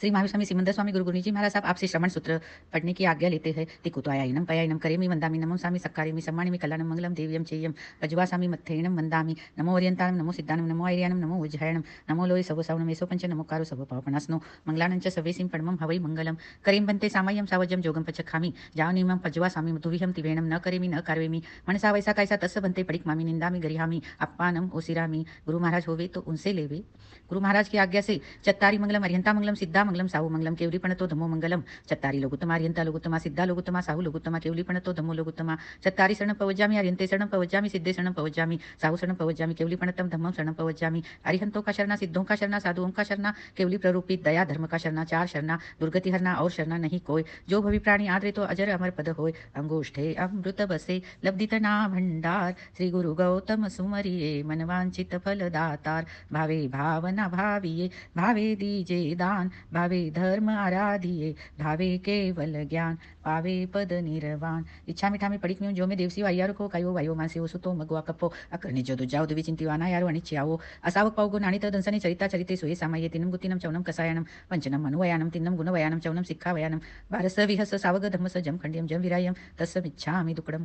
श्री महावीर स्वामी सिमंदर स्वामी गुरु जी महाराज साहब आपसे श्रवण सूत्र पढ़ने की आज्ञा लेते हैं तो पया इनम करेमी वंदा नमो स्वामी सक्कारेमी सम्माणिमी कल्याण मंगलम देवियम चेयम रजुवा स्वामी मत्थेणम वंदामी नमो अरियंता नमो सिद्धानम नमो ऐरियानम नमो उज्जयणम नमो लोय सब सवनम एसो पंच नमो कारो सब पावपनासनो मंगलानंच सिंह पणमम हवई मंगलम करेम बंते सामयम सावजम जोगम पचखामी जावनीमम पजवा स्वामी मधुविहम तिवेणम न करेमी न कारवेमी मनसा वैसा कैसा तस बनते पड़ी मामी निंदामी गरिहामी अप्पानम ओसिरामी गुरु महाराज होवे तो उनसे लेवे गुरु महाराज की आज्ञा से चत्तारी मंगलम अरियंता मंगलम सिद्धा मंगलम साहु मंगलम केवली पण तो धमो मंगलम चत्तारी लघुतमा अरियंता लघुतमा सिद्धा लघुतमा साहु लघुतमा केवली पण तो धमो लघुतमा चत्तारी सण पवजामी अरियंते सण पवजामी सिद्धे सण पवजामी साहु सण पवजामी केवली पण तम धम्म सण पवजामी अरिहंतों का शरणा सिद्धों का शरणा साधुओं का शरणा केवली प्ररूपित दया धर्म का शरणा चार शरणा दुर्गति हरना और शरणा नहीं कोई जो भवि प्राणी आदरे तो अजर अमर पद होय अंगोष्ठे अमृत बसे लब्धित नाम भंडार श्री गुरु गौतम सुमरिये मनवांचित फल दातार भावे भावना भावी भावे दीजे दान भावे धर्म आराधिए धावे केवल ज्ञान पावे पद निर्वाण इच्छा મીઠા મે પડીક મે જો મે દેવસી વાયારો કો કાયો વાયો માસે ઓસો તો મગવા કપ્પો અકરને જો દુજાવ દેવી ચિંતિવાના યારો અને ચિયાવો અસાવક પાવગો નાની તદંસની ચરિતા ચરિતે સોય સામાયે તિનમ ગુતિનમ ચૌનમ કસાયણમ પંચનમ અનુવયાનમ તિનમ ગુણવયાનમ ચૌનમ સિક્ખાવયાનમ ભારસ વિહસ સાવગ ધમ્મ સજમ ખંડિયમ જમ વિરાયમ તસ્સમિચ્છામિ દુકડમ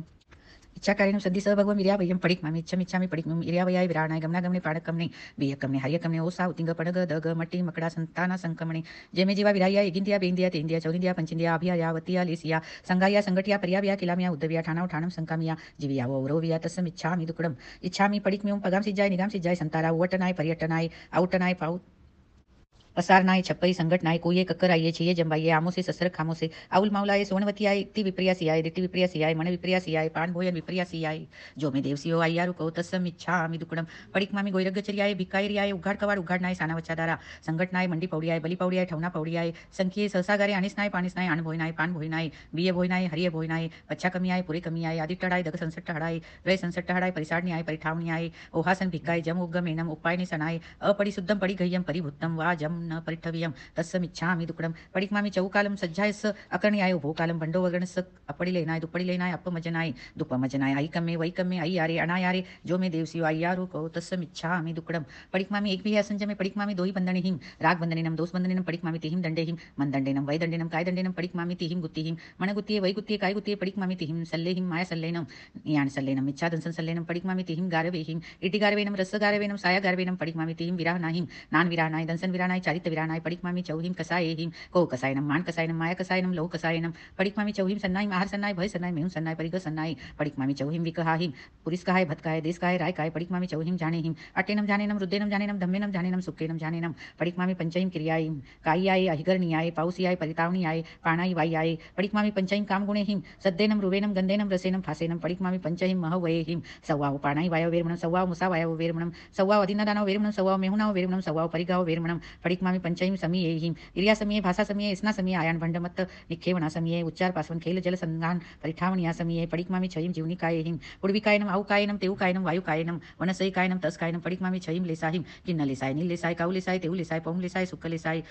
इच्छाकारिणं सद्दिसव भगवं भयं पडिक्मामि इच्छमिच्छामि पडिक्मं इर्यावयाय विराणाय गमनागमने पाणकमने वियकमने हर्यकमने ओसा उतिंग पडग दग मट्टी मकड़ा संताना संकमणे जेमे जीवा विराया एगिंदिया बेंदिया तेंदिया चौरिंदिया पंचिंदिया अभिया यावतिया लेसिया संगाया संगटिया पर्याव्या किलामिया उद्धव्या ठाणाव ठाणम संकामिया जीविया वो उरोविया तस्सम इच्छामि दुकडम इच्छामि पडिक्मियम पगाम सिज्जाय निगाम सिज्जाय संतारा उवटनाय पर्यटनाय आउटनाय पाउत पसार नाए छपई संगठ नाए कोई कक्कर आइए छे जम्बाइए आमो से ससर खामो से आउल मऊलाए सोनवती आए इति विप्रिया सी आए दिति विप्रिया सी आए मन विप्रिया सी आए पान भोयन विप्रिया सी आए जो मैं देव सिंह आई आरु कहो तसम इच्छा आमी दुकड़म पड़िक मामी गोयरग गचरी आए भिकारी आए उघाड़ कवाड़ उघाड़ नाए साना बच्चा दारा संगठ नाए मंडी पौड़ी आए बली पौड़ी आए ठौना पौड़ी आए संखिए सहसागारे अनिस नाए पानिस नाए अन भोय नाए पान भोय नाए बीय भोय नाए हरिय भोय नाए बच्चा कमी आए पूरी कमी आए आदि टड़ाए दग संसट टड़ाए रे संसट टड़ाए परिसाड़ नी आए परिठावनी आए ओहासन भिकाए जम उगम एनम उपाय नी सनाए अपड़ी सुद्धम पड़ी गयम परिभूतम वा जम न परिठवीयं तस्समिच्छामि दुकडं पडिकमामि चौकालं सज्जायस अकर्ण्यायो भूकालं भण्डोवगणस अपडिलेनाय दुपडिलेनाय अपमजनाय दुपमजनाय ऐकमे वैकमे अय्यारे अनायारे जो मे देवसियो अय्यारो कौ तस्समिच्छामि दुकडं पडिकमामि एकभिः असंज मे पडिकमामि दोहि बन्धनिहिं रागबन्धनिनं दोषबन्धनिनं पडिकमामि तिहिं दण्डेहिं मन्दण्डेनं वैदण्डेनं कायदण्डेनं पडिकमामि तिहिं गुत्तिहिं मणगुत्तिये वैगुत्तिये कायगुत्तिये पडिकमामि तिहिं सल्लेहिं मायासल्लेनं ज्ञानसल्लेनं इच्छादंसल्लेनं पडिकमामि तिहिं गारवेहिं इटिगारवेनं रसगारवेनं सायागारवेनं पडिकमामि तिहिं विराहनाहिं नान् विराहनाय दंसन विराह विराहनाय चरितवीराणाय पडिकमामि चौहिम कसायहिम को कसायनम मान कसायनम माया कसायनम लौ कसायनम पडिकमामि चौहिम सन्नाई आहार सन्नाय भय सन्नाय मेहु सन्नाय परिग सन्नाय पडिकमामि चौहिम विकहाहिम पुरिस कहाय भत कहाय देश कहाय राय कहाय पडिकमामि चौहिम जानेहिम अटेनम जानेनम रुद्रेनम जानेनम धम्मेनम जानेनम सुक्केनम जानेनम पडिकमामि पंचहिम क्रियायिम काय्याय अहिगर्णियाय पाउसियाय परितावणियाय प्राणाय वाय्याय पडिकमामि पंचहिम काम गुणेहिम सद्देनम रुवेनम गंधेनम रसेनम फासेनम पडिकमामि पंचहिम महवयेहिम सव्वाव प्राणाय वायव वीरमणम सव्वाव मुसा वायव वीरमणम सव्वाव अधिनदानव वीरमणम सव्वाव मेहुनाव वीरमणम एकमामी पंचमी समी हिम क्रिया समय भाषा समय इसना समय आयान भंड भंडमत निक्षेपणा समय उच्चार पासवन खेल जल संगान परिठावण या समय समीये पडिकमामी छयम जीवनी काय हिम पूर्वी कायनम आऊ कायनम वनसई कायनम वायु कायनम कायनम कायनम वन सही तस छयम लेसा हिम कि न लेसाय नील लेसाय काउ लेसाय तेउ लेसाय पौम लेसाय सुख लेसाय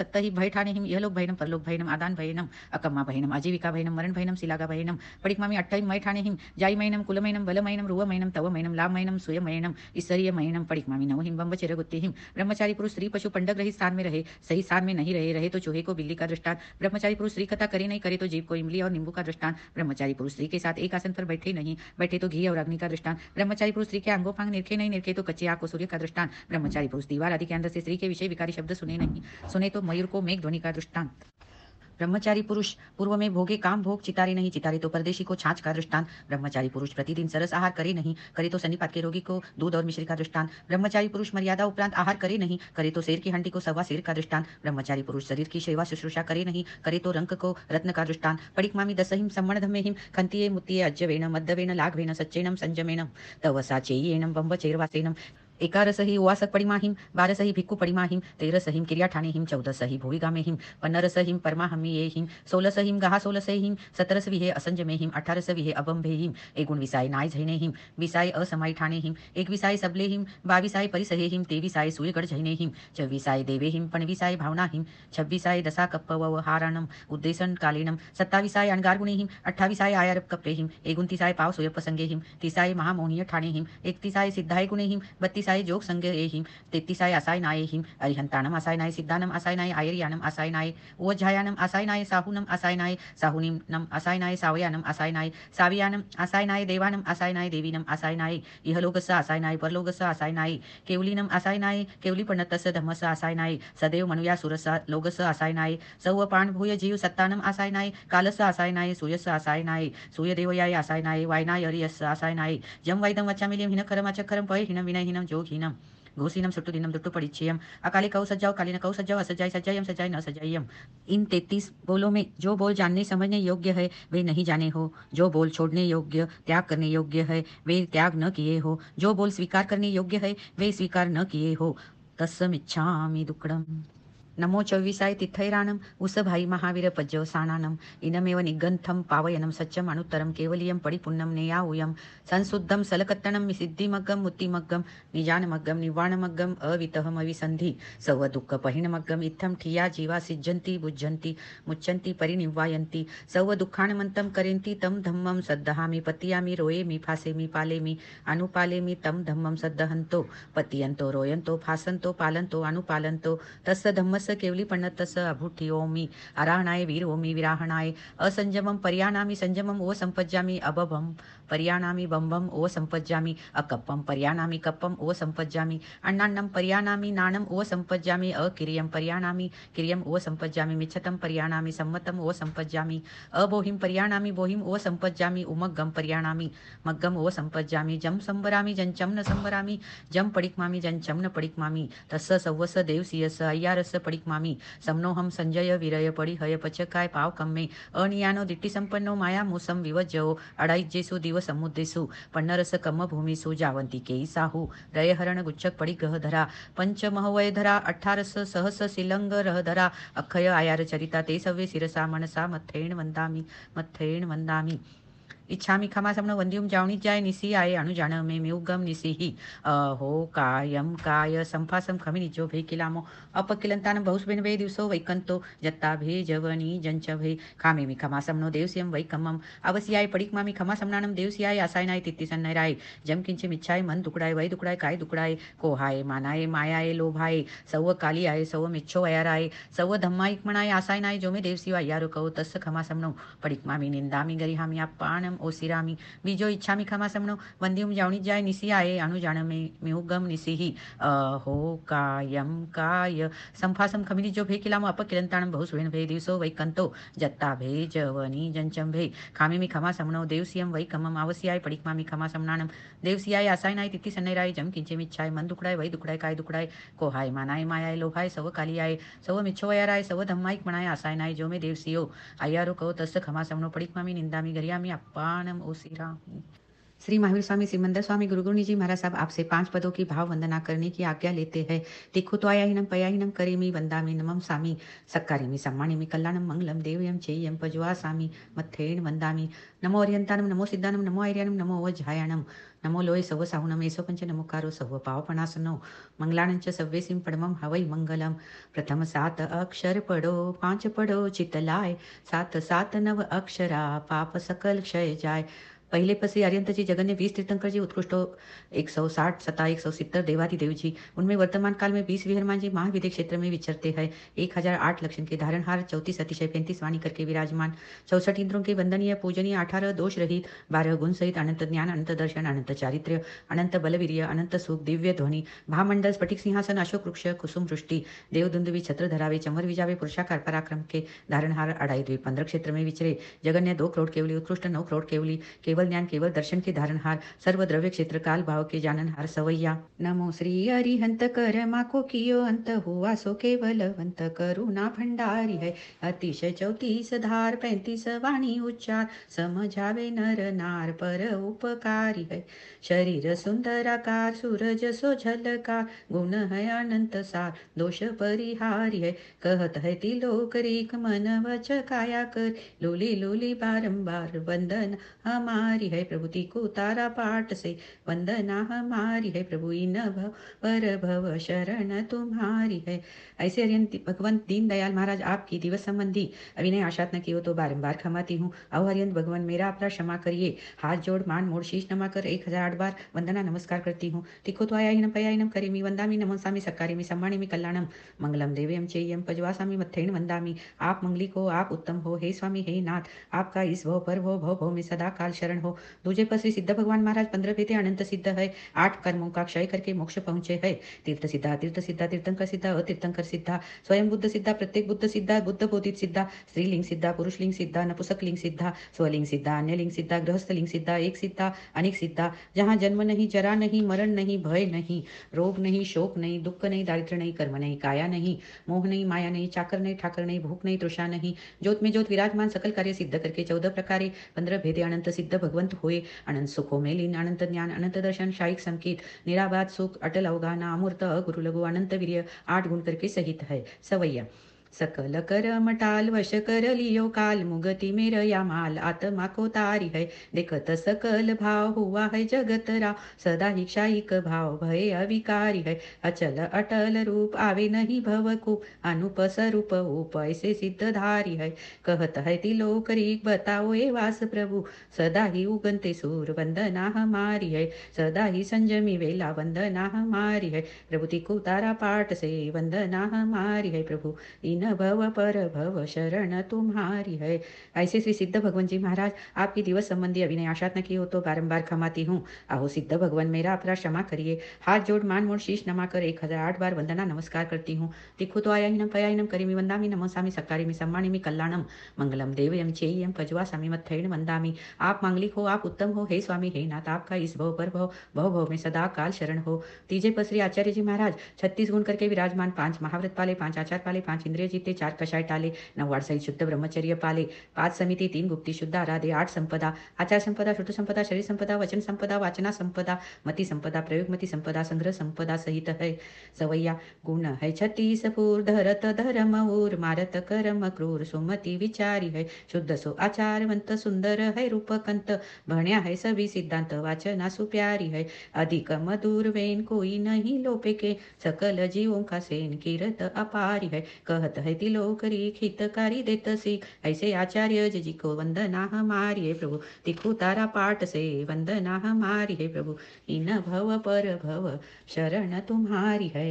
सत्त ही भय ठाने हिम यह यहलोक भयनम परलोक भयनम आदान भयनम अकम्मा भयनम आजीविका भयनम मरण भयनम शिलागा भयनम पडिकमामी अट्ठाई मय ठाने हिम जाय मैनम कुल मैनम बल मैनम रुव मैनम तव मैनम लाभ मैनम सुय मैनम ईश्वरीय मैनम पडिकमामी नव हिम बंब चिरगुत्ति हिम ब्रह्मचारी पुरुष स्त्री पशु पंडक वही स्थान में रहे सही स्थान में नहीं रहे रहे तो चूहे को बिल्ली का दृष्टान ब्रह्मचारी पुरुष श्री कथा करे नहीं करे तो जीव को इमली और नींबू का दृष्टान ब्रह्मचारी पुरुष श्री के साथ एक आसन पर बैठे नहीं बैठे तो घी और अग्नि का दृष्टान ब्रह्मचारी पुरुष स्त्री के अंगों पांग निरखे नहीं निरखे तो कच्चे आग को सूर्य का दृष्टान ब्रह्मचारी पुरुष दीवार आदि के अंदर से स्त्री के विषय विकारी शब्द सुने नहीं सुने तो मयूर को मेघ ध्वनि का दृष्टान ब्रह्मचारी पुरुष पूर्व में भोगे काम भोग चितारे नहीं चितारे तो परदेशी को छाछ का दृष्टान ब्रह्मचारी पुरुष प्रतिदिन सरस आहार करे नहीं करे तो सन्नीपात के रोगी को दूध और मिश्री का दृष्टान ब्रह्मचारी पुरुष मर्यादा उपरांत आहार करे नहीं करे तो शेर की हंडी को सवा शेर का दृष्टान ब्रह्मचारी पुरुष शरीर की सेवा शुश्रूषा करे नहीं करे तो रंग को रत्न का दृष्टान मामी दसहिम सम्मणधमेहिम खंतिये मुतिये अज्जवेण मद्दवेण लाघवेण सच्चेणम संजमेणम तवसा चेयेणम बंब चेरवासेनम एकारसही उवासक परिमाहिम बारसही भिक्खु परिमाहिम किरिया ठाने हिम तेरसहिम क्रियाठाणिहिम चौदसही भूविगामेहिम परमा हमी ये हिम सोलसहिम गहा असंज में हिम सोलसहिम सतरसविहे असंजमेहिम हिम एक गुण विसाय नाय झैने हिम विसाय असमाय ठाने हिम एक विसाय सबले सबलेहिम बाविसाय परिसहेहिम तेविसाय सूर्यगढ़ झैने हिम झैनेहिम चौविसाय देवेहिम पणविसाय भावनाहिम छब्बीसाय दशा व हारणम उद्देशन कालीनम अणगार गुणे हिम सत्ताविसाय अणगारगुणेहिम अट्ठाविसाय आयारप कप्रेहिम एगुणतीसाय पाव सूर्यपसंगेहिम तिसाय महामोहनीय ठाणेहिम एकतीसाय सिद्धाय गुणे हिम बत्तीसाय अतिशाय जोग संगे एहिम तेत्तिसाय असाय नाय हिम अरिहंताणम असाय नाय सिद्धानम असाय नाय आयरियानम असाय नाय ओझायानम असाय नाय साहूनम असाय नाय साहूनिम नम असाय नाय सावयानम असाय नाय सावियानम असाय नाय देवानम असाय नाय देवीनम असाय नाय इहलोकस्य असाय नाय परलोकस्य असाय नाय केवलीनम असाय नाय केवली केवलीपणतस्य धम्मस्य असाय नाय सदैव मनुया सुरस्य लोगस्य असाय नाय पाण भूय जीव सत्तानम असाय नाय कालस्य असाय नाय सूर्यस्य असाय नाय सूर्यदेवयाय असाय नाय वायनाय हरियस्य असाय नाय जम वैदम वचामिलिम हिनकरम अचकरम पय हिनम विनय हिनम जो हीनम घोसीनम दिनम दुट्टु परिचयम अकाली कौ सज्जाओ काली न कऊ सज्जाओ असज्जाई सज्जायम सज्जाई न सज्जायम इन तैतीस बोलों में जो बोल जानने समझने योग्य है वे नहीं जाने हो जो बोल छोड़ने योग्य त्याग करने योग्य है वे त्याग न किए हो जो बोल स्वीकार करने योग्य है वे स्वीकार न किए हो तस्मिच्छामि दुक्कड़म नमो चव्विसाय तिथैराणं उसभाई महावीर पज्जवसाणानं इनमेव निगंथम पावयनम सच्चम निगन्थं केवलियम सच्चम् अनुत्तरं केवलीयं सलकत्तनम सिद्धिमग्गम संशुद्धं निजानमग्गम निर्वाणमग्गम अवितहम अविसंधि निवाणमग्गम् दुःख सौवदुःखपहिणमग्गम् इत्थम ठिया जीवा सिज्जन्ति भुज्जन्ति मुच्यन्ति परिनिवायन्ति दुःखानमन्तम करेन्ति तम धम्मम सद्दहामि पतियामि रोयेमि फासेमि पालेमि अनुपालेमि तम धम्मम सद्दहन्तो पतियन्तो रोयन्तो फासन्तो पालन्तो अनुपालन्तो तस्य धम्मस्य तस केवली तस अभूति ओमी अराहनाय वीर ओमी विराहनाय असंजमम पर्याणामी संजमम ओ संपज्जामी अबभम पर्याणामी बमबम ओ संपज्जामी अकप्पम पर्याणामी कप्पम ओ संपज्जामी अण्णान्नम पर्याणामी नाणम ओ संपज्जामी अकिरियम पर्याणामी किरियम ओ संपज्जामी मिच्छतम पर्याणामी सम्मतम ओ संपज्जामी अबोहिम पर्याणामी बोहिम ओ संपज्जामी उमग्गम पर्याणामी मग्गम ओ संपज्जामी जम संबरामी जनचम न संबरामी जम पडिकमामी जनचम न पडिकमामी तस्स सवस देवसीयस अय्यारस ಪಡಿಕ್ ಮಾಮಿ ಸಂನೋಹಂ ಸಂಜಯ ವಿರಯ ಪಡಿ ಹಯ ಪಚಕಾಯ ಪಾವ್ ಕಮ್ಮೆ ಅನಿಯಾನೋ ದಿಟ್ಟಿ ಸಂಪನ್ನೋ ಮಾಯಾ ಮೂಸಂ ವಿವಜ್ಜವೋ ಅಡಾಯಿಜ್ಜೇಸು ದಿವ ಸಮುದ್ದೇಸು ಪಣ್ಣರಸ ಕಮ್ಮ ಭೂಮಿಸು ಜಾವಂತಿ ಕೇಯಿ ಸಾಹು ದಯಹರಣ ಗುಚ್ಚಕ್ ಪಡಿ ಗಹಧರಾ ಪಂಚ ಮಹವಯಧರಾ ಅಠಾರಸ ಸಹಸ ಸಿಲಂಗ ರಹಧರಾ ಅಕ್ಷಯ ಆಯಾರ ಚರಿತಾ ತೇ ಸವ್ಯ ಶಿರಸಾ ಮನಸಾ ಮಥೇಣ ವಂದಾಮಿ ಮಥೇಣ ವಂದಾಮಿ इच्छामि खमासमणो वन्द्युं जावणि जाय निसीयाय अणुजाण मे म्यूगम निसीः अहो कायं काय संफासं निजो भे किलामो अपकिलन्तानं बहुस्बिन्वे दिवसो वैकन्तो जत्ताभिर्जवनि जञ्चभे खामेमि खमासमणो देवस्यं वैकमम् अवस्याय पडिक्मामि खमासमणानं देवस्याय आसायनाय राय जम मिच्छाय मन दुकडाय वै दुकडाय काय दुकडाय कोहाय मानाय मायाय लोभाय सव कालियाय सव मिच्छो अयाराय सव धम्माइक्मणाय आसायनाय जो मे देवसिवाय यारो कौ तस्य खमासमणो पडिक्मामि निन्दामि गरिहामि पाणम ओसिरामी बीजो इच्छा मी खमा समणो वंदियुम जावणी जाय निसी आए अणु जाण में मेहु गम निसी ही अहो कायम काय संफासम खमिनी जो भेकिलाम अपकिलंताण बहु सुवेन भे दिवसो वैकंतो जत्ता भे जवनी जंचम भे खामी मी खमा समणो देवसियम वैकम मावसियाय पडिकमा मी खमा समणाणम देवसियाय आसाय नाही तिथि सनेराय जम किंचे मिच्छाय मन दुखडाय वै दुखडाय काय दुखडाय कोहाय मानाय माय लोभाय सव कालियाय सव राय सव धम्माय मनाय आसाय नाही जो मे देवसियो आयारो कहो तस्त खमा समणो पडिकमा मी निंदामी गरियामी अप्पा प्राणम ओसिरा श्री महावीर स्वामी सिमंदर स्वामी गुरु गुरुजी महाराज साहब आपसे पांच पदों की भाव वंदना करने की आज्ञा लेते हैं देखो तो आया हिनम हिनम पया करे मी वंदा मी नमम स्वामी सम्मानी मी कल्याणम मंगलम देवयम चेयम पजवा स्वामी वंदा मी नमो अरियंतानम नमो सिद्धानम नमो ऐरियानम नमो वज्रायणम नमो लोय सव मेसो पंच नमोकारो सव पावपणासनो मंगलाणंच सव्वेसिम पडम हवै मंगलम प्रथम सात अक्षर पडो पांच पडो चितलाय सात सात नव अक्षरा पाप सकल क्षय जाय पहले पहिले પછી આર્યંતજી बीस तीर्थंकर जी उत्कृष्टो एक सौ साठ सता एक सौ सितर देवाधिदेव जी उनमें वर्तमान काल में बीस विहरमान जी महाविधि क्षेत्र में विचरते हैं एक हजार आठ लक्षण के धारणहार चौतीस अतिशय पैंतीस वाणी करके विराजमान चौसठ इंद्रों के वंदनीय पूजनीय अठारह दोष रहित बारह गुण सहित अनंत ज्ञान अनंत दर्शन अनंत चारित्र्य अनंत बलवीर अनंत सुख दिव्य ध्वनि भामंडल स्फटिक सिंहासन अशोक वृक्ष कुसुम वृष्टि देवदुंदुवी छत्र धरावे चमर विजावे पुरुषाकार पराक्रम के धारणहार अढ़ाई द्वीप पंद्रह क्षेत्र में विचरे जगन्य दो करोड़ केवली उत्कृष्ट नौ करोड़ केवली केवल केवल ज्ञान केवल दर्शन के हार सर्व द्रव्य क्षेत्र काल भाव के हार सवैया नमो श्री हरिहंत कर माको कियो अंत हुआ सो केवल अंत करुणा भंडारी है अतिशय चौतीस धार पैंतीस वाणी उच्चार समझावे नर नार पर उपकारी है शरीर सुंदर सुंदराकार सूरज सो झलकार गुण है अनंत सार दोष परिहारी है कहत है तिलोक रेख मन वच काया कर लोली लोली बारंबार वंदन हमार हमारी है प्रभु को तारा पाठ से वंदना हमारी है प्रभु इन भव पर भव शरण तुम्हारी है ऐसे अरियन भगवंत दयाल महाराज आपकी दिवस संबंधी अभिनय आशात न की हो तो बारम्बार खमाती हूँ अव हरियंत भगवान मेरा अपना क्षमा करिए हाथ जोड़ मान मोड़ शीश नमा कर एक हजार आठ बार वंदना नमस्कार करती हूँ तिखो तो आया मी पयायनम सामी सकारी मी सम्मानी मी कल्याणम मंगलम एम चेयम मथेण वंदा मी आप मंगली को आप उत्तम हो हे स्वामी हे नाथ आपका इस भव पर भव भव भव में सदा काल शरण कारण हो दूजे पर श्री सिद्ध भगवान महाराज पंद्रह भेदे अनंत सिद्ध है आठ कर्मों का क्षय करके मोक्ष पहुंचे है तीर्थ सिद्धा तीर्थ सिद्धा तीर्थंकर सिद्धा अतीर्थंकर सिद्धा स्वयं बुद्ध सिद्धा प्रत्येक बुद्ध सिद्धा बुद्ध बोधित सिद्धा स्त्रीलिंग सिद्धा पुरुष लिंग सिद्धा नपुसक लिंग सिद्धा स्वलिंग सिद्धा अन्य लिंग सिद्धा गृहस्थ लिंग सिद्धा एक सिद्धा अनेक सिद्धा जहाँ जन्म नहीं जरा नहीं मरण नहीं भय नहीं रोग नहीं शोक नहीं दुख नहीं दारिद्र नहीं कर्म नहीं काया नहीं मोह नहीं माया नहीं चाकर नहीं ठाकर नहीं भूख नहीं तृषा नहीं ज्योत में ज्योत विराजमान सकल कार्य सिद्ध करके चौदह प्रकारे पंद्रह भेदे अनंत सिद्ध भगवंत होय अनंत सुखो मेलीन अनंत ज्ञान अनंत दर्शन शाईक संकेत निराबाद सुख अटल अवगाना अमूर्त लघु अनंत वीर्य आठ गुण करके सहित है सवैया सकल कर मटाल वश कर लियो काल मुगती मेर या माल आत्मा को तारी है देखत सकल भाव हुआ है जगत राव सदा ही क्षायिक भाव भय अविकारी है अचल अटल रूप आवे नहीं भव को अनुप स्वरूप उप ऐसे धारी है कहत है तिलोक रिक बताओ ए वास प्रभु सदा ही उगंते सूर वंदना मारी है सदा ही संजमी वेला वंदना मारी है प्रभु तिको तारा पाठ से वंदना मारी है प्रभु इन दीन भव पर भव शरण तुम्हारी है ऐसे श्री सिद्ध भगवान जी महाराज आपकी दिवस संबंधी अभिनय आशात न की हो तो बारंबार खमाती हूँ आहो सिद्ध भगवान मेरा अपना क्षमा करिए हाथ जोड़ मान मोड़ शीश नमा कर एक हजार आठ बार वंदना नमस्कार करती हूँ लिखो तो आया ही नम नम करी आयानम पयानम करिमी सकारी मी सम्मानी मी कल्याणम मंगलम देव एम देवयम चेयम कजवा समी मत्थैण वंदामी आप मांगलिक हो आप उत्तम हो हे स्वामी हे नाथ आपका इस भव पर भव भव भव में सदा काल शरण हो तीजे पर श्री आचार्य जी महाराज छत्तीस गुण करके विराजमान पांच महाव्रत पाले पांच आचार पाले पांच इंद्रिय जिते चार कषाय टाले नऊ शुद्ध ब्रह्मचर्य पाले पाच समिती तीन गुप्ती शुद्ध आराधे आठ संपदा आचार संपदा श्रुत संपदा शरीर संपदा वचन संपदा वाचना संपदा मती संपदा प्रयोग मती संपदा संग्रह संपदा सहित है सवय्या गुण है छत्तीस पूर धरत धरम ऊर मारत करम क्रूर सुमती विचारी है शुद्ध सो आचारवंत सुंदर है रूपकंत भण्या है सवि सिद्धांत वाचना सुप्यारी है अधिक मधुर वेन कोई नहीं लोपे के सकल जीवों का सेन किरत अपारी है कहत तिलो लोकरी खितकारी देत ऐसे आचार्य जी को वंदना है प्रभु तिखु तारा पाठ से वंदना हमारी है प्रभु इन भव पर भव शरण तुम्हारी है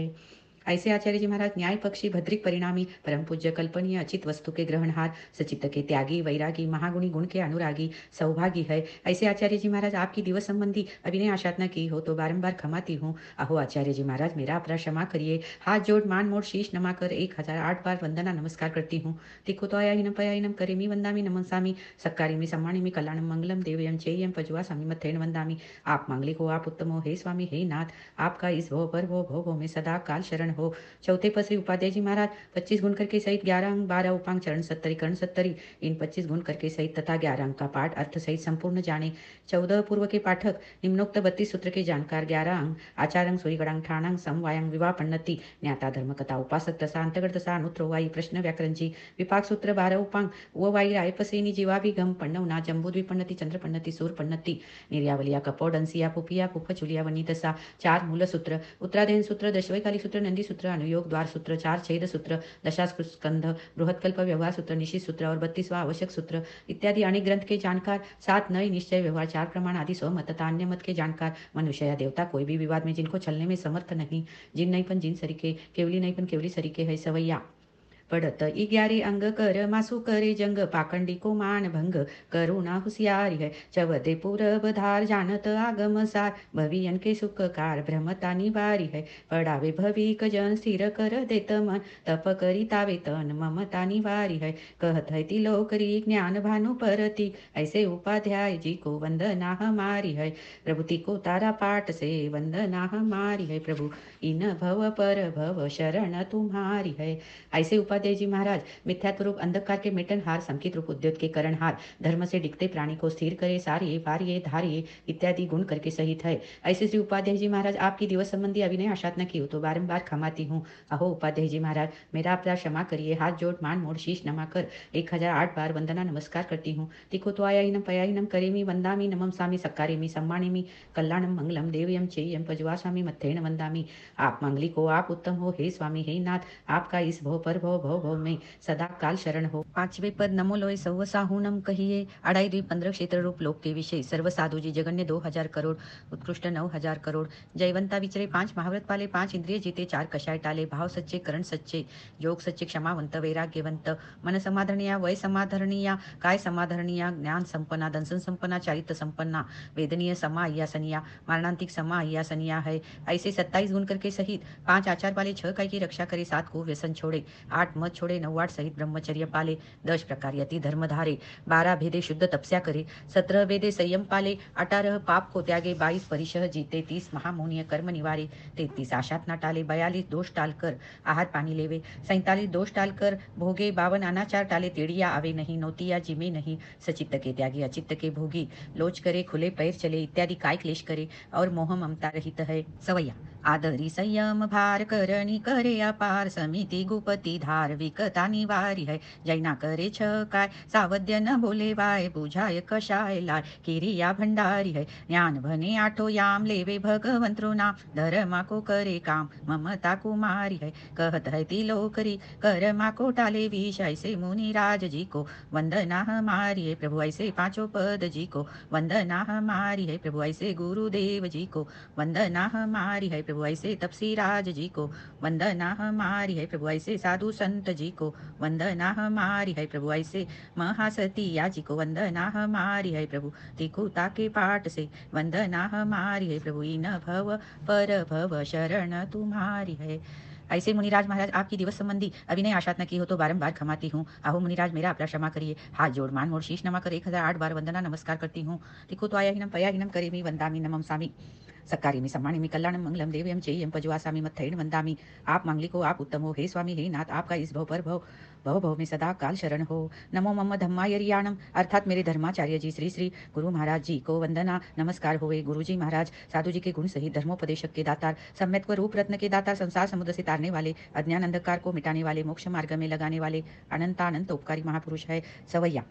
ऐसे आचार्य जी महाराज न्याय पक्षी भद्रिक परिणामी परम पूज्य कल्पनीय अचित वस्तु के ग्रहणहार सचित के त्यागी वैरागी महागुणी गुण के अनुरागी सौभागी है ऐसे आचार्य जी महाराज आपकी दिवस संबंधी अभिनय आशाधना की हो तो बारम्बार खमाती हूँ अहो आचार्य जी महाराज मेरा अपराध क्षमा करिए हाथ जोड़ मान मोड़ शीश नमा कर एक हजार आठ बार वंदना नमस्कार करती हूँ तिखो तो आया हिनम पया हिनम करेमी वंदामी नमनसामी सक्कारी में सम्मानी में कल्याणम मंगलम देवयम चेयम पजवा स्वामी मथेण वंदामी आप मांगलिक हो आप उत्तम हो हे स्वामी हे नाथ आपका इस भो पर वो भो भो में सदा काल शरण चरण हो चौथे पर श्री उपाध्याय जी महाराज पच्चीस गुण करके सहित ग्यारह अंक बारह उपांग चरण सत्तरी कर्ण सत्तरी इन पच्चीस गुण करके सहित तथा ग्यारह अंक का पाठ अर्थ सहित संपूर्ण जाने चौदह पूर्व के पाठक निम्नोक्त बत्तीस सूत्र के जानकार ग्यारह अंक आचारंग सूर्यगणांग ठाणांग समवायंग विवाह पन्नति ज्ञाता धर्म कथा उपासक दशा अंतगढ़ दशा अनुत्र वायी प्रश्न व्याकरण जी विपाक सूत्र बारह उपांग व ना जम्बू द्विपन्नति चंद्र पन्नति सूर पन्नति निर्यावलिया कपोड अंसिया पुपिया पुफ चुलिया वनी दशा चार मूल सूत्र उत्तराधीन सूत्र दशवैकालिक सूत्र नंदी संधि सूत्र अनुयोग द्वार सूत्र चार छेद सूत्र दशास्कंध बृहत्कल्प व्यवहार सूत्र निश्चित सूत्र और बत्तीसवा आवश्यक सूत्र इत्यादि अनेक ग्रंथ के जानकार सात नई निश्चय व्यवहार चार प्रमाण आदि स्वमतता अन्य मत के जानकार मनुष्य या देवता कोई भी विवाद में जिनको छलने में समर्थ नहीं जिन नहीं पन जिन सरीके केवली पन केवली सरीके है सवैया पडत ग्यारी अंग कर मासू करे जंग पाकंडी को मान भंग करुणा हुसियारी है चवते पूरब धार जानत आगम सार भवियन के सुख कार भ्रमता निवारी है पडावे भविक जन स्थिर कर देत मन तप तावे तन ममता निवारी है कहत है ती लोकरी ज्ञान भानु परती ऐसे उपाध्याय जी को वंदना हमारी है प्रभु को तारा पाठ से वंदना हमारी है प्रभु इन भव पर भव शरण तुम्हारी है ऐसे उपाध्याय देव जी महाराज मिथ्यात्व अंधकार के मिटन हार संकित रूप उद्योग के करण हार धर्म से डिगते प्राणी को स्थिर करे सारिये वार्य धारिये इत्यादि गुण करके सहित है ऐसे श्री उपाध्याय जी महाराज आपकी दिवस संबंधी अभिनय आशात न की तो बारम्बार खमाती हूँ अहो उपाध्याय जी महाराज मेरा अपराध क्षमा करिए हाथ जोड़ मान मोड़ शीश नमा कर एक हजार आठ बार वंदना नमस्कार करती हूँ तिखो तो आया नम पया नम करेमी वंदामी नमम सामी सक्कारेमी सम्मानेमी कल्याणम मंगलम देवयम चेयम पजवा स्वामी मथेण वंदामी आप मंगली को आप उत्तम हो हे स्वामी हे नाथ आपका इस भो पर भ ભવ में सदा काल शरण हो पांचवे पद नमो लोय सव साहूनम कहिए अढ़ाई द्वीप पंद्रह क्षेत्र रूप लोक के विषय सर्व साधु जी जगन्य दो हजार करोड़ उत्कृष्ट नौ हजार करोड़ जयवंता विचरे पांच महाव्रत पाले पांच इंद्रिय जीते चार कषाय टाले भाव सच्चे करण सच्चे योग सच्चे क्षमावंत वैराग्यवंत मन समाधरणीया वय समाधरणीया काय समाधरणीया ज्ञान संपन्ना दंसन संपन्ना चारित्र संपन्ना वेदनीय समा अयासनिया मारणांतिक समा अयासनिया है ऐसे सत्ताईस गुण करके सहित पांच आचार वाले छह काय की रक्षा करे सात को व्यसन छोड़े आठ मत મત છોડે सहित ब्रह्मचर्य पाले दस प्रकार यति धर्म धारे बारह भेदे शुद्ध तपस्या करे सत्रह ભેદે संयम पाले अठारह पाप को त्यागे बाईस परिशह જીતે तीस महामोनीय कर्म निवारे तेतीस आशात ना टाले बयालीस दोष टालकर आहार पानी लेवे सैतालीस दोष टालकर भोगे बावन अनाचार टाले तेड़िया आवे नहीं नोतिया जिमे नहीं सचित्त के त्यागी अचित्त के भोगी लोच करे खुले पैर चले इत्यादि काय क्लेश करे और मोह ममता रहित है सवैया आदरी संयम भार करणी करे अपार समिति गुपति धार निवारी है जैना करे छकाय सावध्य न बोले वाय बुझाय कषाय लाय किरिया भंडारी है ज्ञान भने आठो याम लेवे भगवंत्रो नाम धर्मा को करे काम ममता कुमारी है कहत है तिलोकरी करमा को टाले विष ऐसे मुनि राज जी को वंदना हमारी है प्रभु ऐसे पांचो पद जी को वंदना हमारी है प्रभु ऐसे गुरुदेव जी को वंदना हमारी है प्रभु ऐसे तपसी राज जी को वंदना हमारी है प्रभु ऐसे साधु संत जी को वंदना हमारी है प्रभु ऐसे महासतिया जी को वंदना हमारी है प्रभु तिकुता के पाठ से वंदना हमारी है प्रभु इन भव पर भव शरण तुम्हारी है ऐसे मुनिराज महाराज आपकी दिवस संबंधी अभिनय आशात न की हो तो बारंबार खमाती हूँ आहो मुनिराज मेरा अपना क्षमा करिए हाथ जोड़ मान मोड़ शीश नमा कर एक हजार आठ बार वंदना नमस्कार करती हूँ तिखो तो आया हिनम पया हिनम करेमी वंदामी नमम स्वामी सकारी में सम्मानी में कल्याण मंगलम देवी हम चेयम पजुआ स्वामी वंदा वंदामी आप मांगलिको आप उत्तम हो हे स्वामी हे नाथ आपका इस भव पर भव भव भव में सदा काल शरण हो नमो मम धम्मायरियाणम अर्थात मेरे धर्माचार्य जी श्री श्री गुरु महाराज जी को वंदना नमस्कार हुए गुरु जी महाराज साधु जी के गुण सहित धर्मोपदेशक के दातार सम्यक व रूप रत्न के दातार संसार समुद्र से तारने वाले अज्ञान अंधकार को मिटाने वाले मोक्ष मार्ग में लगाने वाले अनंतानंत उपकारी महापुरुष है सवैया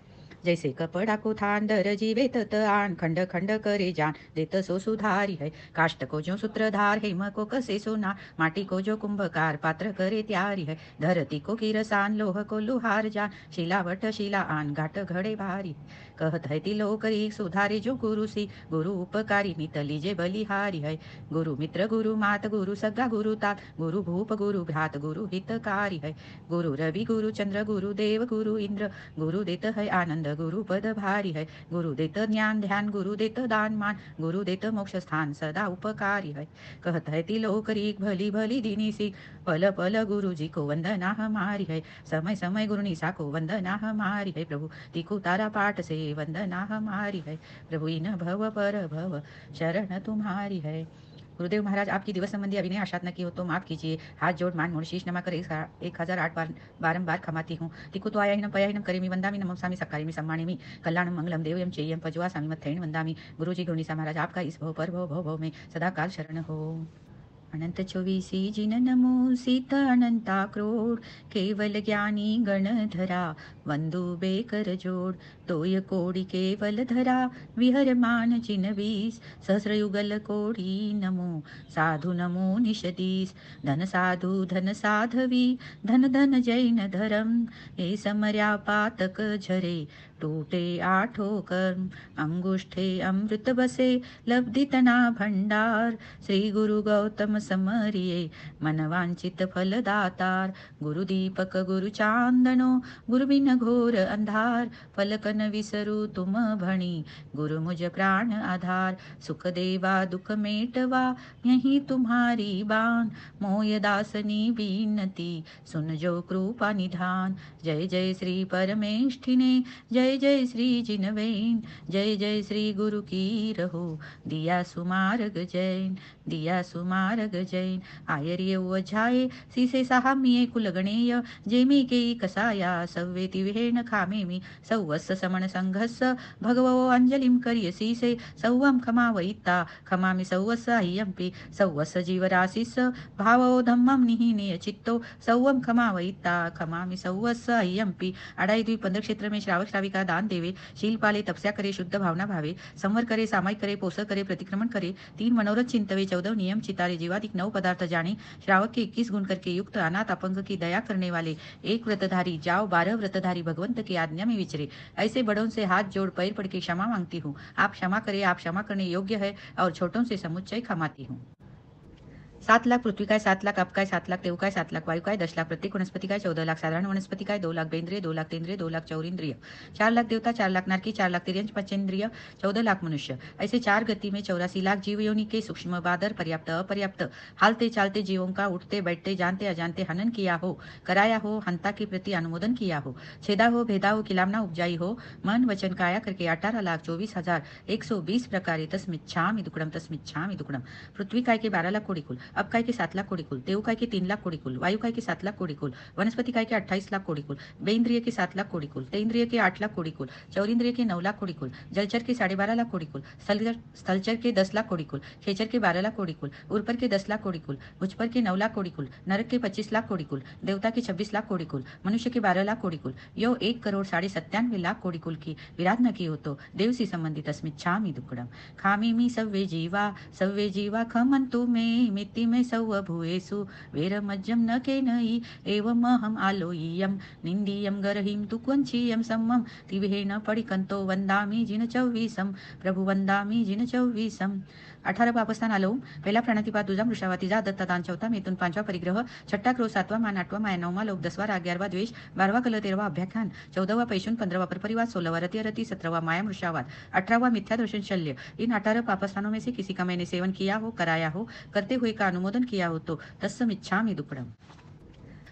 जैसे कपडा कुथान दर वेतत आन, खंड खंड करे जान देत सो सुधारी है काष्ट को जो सूत्रधार हेम को कसे सोना माटी को जो कुंभकार पात्र करे त्यारी है धरती को किरसान लोह को लुहार जान शिलावट शिला आन घाट घडे भारी कहत है तिलो करी सुधारे जो गुरु सी गुरु उपकारी मितली जे बलिहारी है गुरु मित्र गुरु मात गुरु सगा गुरु तात गुरु भूप गुरु भ्रात गुरु हितकारी है गुरु रवि गुरु चंद्र गुरु देव गुरु इंद्र गुरु देत है आनंद गुरु पद भारी है गुरु देत ज्ञान ध्यान गुरु देत दान मान गुरु देत मोक्ष स्थान सदा उपकारी है कहत है तिलोकरी भली भली दिनी सी पल पल गुरु जी को वंदना हमारी है समय समय गुरु निशा को वंदना हमारी है प्रभु तिकु तारा पाठ से वंदना हमारी है प्रभु इन भव पर भव शरण तुम्हारी है गुरुदेव महाराज आपकी दिवस संबंधी अभिनय आशात न की हो तो माफ कीजिए हाथ जोड़ मान मोड़ शीश नमा कर एक हजार आठ बार बारम्बार खमाती हूँ तिकु तो आया हिनम करे हिनम वंदा मी नमम स्वामी सक्कारी में सम्मानी मी कल्याण मंगलम देव एम चेयम पजुआ स्वामी मत वंदा मी गुरु जी गुणी महाराज आपका इस भव पर भव भव भव में सदा काल शरण हो अनंत चौबीसी जिन नमो सीता अनंता क्रोड केवल ज्ञानी गण धरा वंदु बेकर जोड़ तोय कोड़ी केवल धरा विहर मान जिन बीस सहस्र युगल कोड़ी नमो साधु नमो निषदीस धन साधु धन साधवी धन धन जैन धरम हे समर्या पातक झरे टूटे आठो कर्म अंगुष्ठे अमृत बसे लब्धि तना भंडार श्री गुरु गौतम समरिये मन वांछित फलदातार गुरुदीपक गुरु चांदनो गुरु गुरुबिन घोर अंधार फलकन विसरु तुम भणी गुरु मुझ प्राण आधार सुख देवा दुख मेटवा यही तुम्हारी बाण मोय दासनी बीनती सुन जो कृपा निधान जय जय श्री परमेष्ठिने जय जय श्री जिनवेन जय जय श्री गुरु की रहो दिया सुमारग जैन दिया सुमारग जैन आयरिय वझाये सीसे सहा मिये कुलगणेय जेमी के कसाया सव्वेति विहेण खामेमि सौवस्स संघस्स भगवो अञ्जलिं करियसीसे सौवं खमावयिता खमामि सौवस्स अय्यम्पि सौवस्स जीवराशिस्स भावो धम्मं निहिनीय चित्तो सौवं खमावयिता खमामि सौवस्स अय्यम्पि अडाई द्वीप पंद्रक्षेत्र में श्रावक श्राविका दान देवे शील पाले तपस्या करे शुद्ध भावना भावे संवर करे सामायिक करे पोसक करे प्रतिक्रमण करे तीन मनोरथ चिंतवे चौदह नियम चितारे जीवादिक नौ पदार्थ जाने श्रावक के इक्कीस गुण करके युक्त अनाथ अपंग की दया करने वाले एक व्रतधारी जाओ बारह व्रतधारी तुम्हारी भगवंत की आज्ञा में विचरे ऐसे बड़ों से हाथ जोड़ पैर पड़ के क्षमा मांगती हूँ आप क्षमा करें आप क्षमा करने योग्य है और छोटों से समुच्चय खमाती हूँ सात लाख पृथ्वी काय सात लाख अप काय सात लाख देवकाय काय सात लाख वायू काय दस लाख प्रत्येक वनस्पति काय चौदह लाख साधारण वनस्पति काय दो लाख बेंद्रिय दो लाख तेंद्रिय दो लाख चौरिंद्रिय चार लाख देवता चार लाख नारकी चार लाख तिरंज पंचेंद्रिय चौदह लाख मनुष्य ऐसे चार गति में चौरासी लाख जीव योनि के सूक्ष्म बादर पर्याप्त अपर्याप्त हालते चालते जीवों का उठते बैठते जानते अजानते हनन किया हो कराया हो हंता के प्रति अनुमोदन किया हो छेदा हो भेदा हो किलामना उपजाई हो मन वचन काया करके अठारह लाख चौबीस हजार एक सौ बीस प्रकार तस्मिच्छामी दुकड़म तस्मिच्छामी दुकड़म पृथ्वी काय के बारह लाख कुल काय के सात लाख देव देवकाय के तीन लाख वायु काय के सात लाख कुल वनस्पति काय के अट्ठाईस लाख कुल बेइंद्रिय के सात लाख कोडी कुल तेन्द्रिय के आठ लाख कुल चौरिंद्रिय के नौ लाख कुल जलचर के साढ़े बारह लाख कुल स्थलचर के दस लाख कुल खेचर के बारह लाख कुल उर्पर के दस लाख कुल भुजपर के नौ लाख कोड़ीकुल नरक के पच्चीस लाख कुल देवता के छब्बीस लाख कोड़ीकुल मनुष्य के बारह लाख कुल यो एक करोड़ साढ़े सत्तानवे लाख कोड़ीकुल की विराधना की तो देव से संबंधित अस्मित मी दुकड़म खामी मी सव्वे जीवा सव्य जीवा खमन तुम्हें मित शक्तिमय सौभूयेषु वेरमज्जं न केनयि एवमहम् आलोयीयं निन्दीयं गरहिं तु क्वञ्चीयं सम्मं तिवेहेण पडिकन्तो वन्दामि जिनचौवीसं प्रभु वन्दामि जिनचौवीसम् अठारा बापस्थान आलो पहिला पहला प्राणातिपात मृषावती मृषावा तीजा दत्ता दान चौथा मेथून पांचवा परिग्रह छठा क्रोध सातवा मान आठवा माया नवमा लोक दसवा अग्यारवा द्वेष बारवा कल तेरवा अभ्याख्यान चौदावा पैशून पंधरावा परपरिवाद सोलहवा रती रती सतरावा माया मृषावाद अठरावा मिथ्या दर्शन शल्य इन अठारह पापस्थानों में किसी का मैंने सेवन किया हो कराया हो करते हुए का अनुमोदन किया हो तो तस्सम इच्छा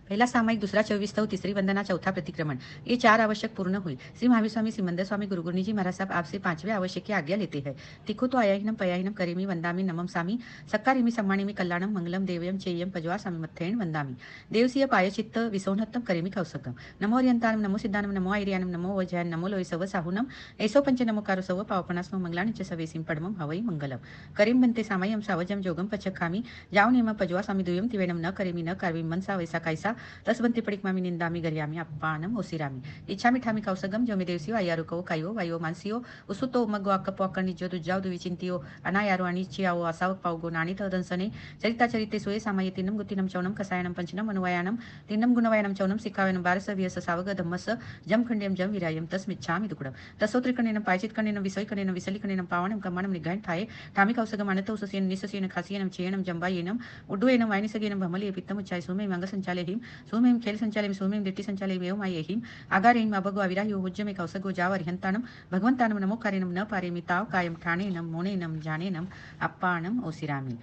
पहिला सामायिक दुसरा चोवीस तव तिसरी वंदना चौथा प्रतिक्रमण ये चार आवश्यक पूर्ण हुई श्री महावीस्वामी श्रीमंद स्वामी गुरुगुरुजी महाराज साहब आपसे पांचवे आवश्यक की आज्ञा लेते है तिखो तो आयाहिनम पयाहिनम करेमी वंदामी नमम सामी सक्कारिमी सम्मानिमी कल्याणम मंगलम देवयम चेयम पजवा स्वामी वंदामि वंदामी देवसीय पायचित्त विसौनत्तम करेमी कौसकम नमो अरियंतानम नमो सिद्धानम नमो आयरियानम नमो वजयान नमो लोय सव साहुनम ऐसो पंच नमो कारो सव पावपणास्म मंगलानिच सवेसिम पडमम हवई मंगलम करीम बनते सावजम जोगम पचकामी जाव नेम पजवा स्वामी दुयम तिवेणम न करेमी न कारवी मनसा वैसा कायसा ರಸವಂತಿ ಪಡಿಕ್ ಮಾಮಿ ನಿಂದಾಮಿ ಗರಿಯಾಮಿ ಅಪ್ಪಾನಂ ಹೊಸಿರಾಮಿ ಇಚ್ಛಾಮಿ ಠಾಮಿ ಕೌಸಗಂ ಜೊಮಿ ದೇವಸಿಯೋ ಅಯ್ಯಾರು ಕವು ಕೈಯೋ ವಯೋ ಮನಸಿಯೋ ಉಸುತೋ ಉಮ್ಮಗೋ ಅಕ್ಕಪ್ಪು ಅಕ್ಕಣಿಜ್ಯೋದು ದುಜ್ಜಾವುದು ವಿಚಿಂತಿಯೋ ಅನಾಯಾರು ಅಣಿಚ್ಚಿಯಾವೋ ಅಸಾವಕ್ ಪಾವುಗೋ ನಾಣಿತ ದಂಸನೆ ಚರಿತಾ ಚರಿತೆ ಸೋಯೆ ಸಾಮಾಯ ತಿನ್ನಂ ಗುತ್ತಿನಂ ಚೌನಂ ಕಸಾಯಣಂ ಪಂಚನಂ ಅನುವಾಯಾಣಂ ತಿನ್ನಂ ಗುಣವಾಯಣಂ ಚೌನಂ ಸಿಕ್ಕಾವನಂ ಬಾರಸ ವಿಯಸ ಸಾವಗ ಧಮ್ಮಸ ಜಂ ಖಂಡ್ಯಂ ಜಂ ವಿರಾಯಂ ತಸ್ಮಿಚ್ಛಾಮಿ ದುಗುಡಂ ತಸೋ ತ್ರಿಕಣೇನ ಪಾಯಚಿತ್ ಕಣೇನ ವಿಸೋಯ್ ಕಣೇನ ವಿಸಲಿ ಕಣೇನ ಪಾವಣಂ ಕಮ್ಮಣಂ ನಿಘಾಯಂ ಠಾಯೆ ಠಾಮಿ ಕೌಸಗಂ ಅನತ ಉಸಸೇನ ನಿಸಸೇನ ಖಾಸಿಯನಂ ಚೇಯಣಂ ಜಂಬಾಯೇನಂ ಉಡ್ಡುಯೇನಂ ವಾಯನಿಸಗೇನಂ ಭಮಲಿ ಪಿತ್ತಮುಚ್ಚಾಯ ಸುಮೆ ಮಂಗ ಸಂಚಾಲೆ ಹಿಂ சோமயம் கேல் சஞ்சாலயம் சோமயம் திட்டி சஞ்சாலயம் ஏவம் ஐயஹிம் அகாரேன் அபகு அவிராயோ உஜ்ஜமே கௌசகோ ஜாவர்ஹந்தானம் பகவந்தானம் நமோ காரியனம் ந பாரேமி தாவ் காயம் காணேனம் மோனேனம் ஜானேனம் அப்பானம் ஓசிராமி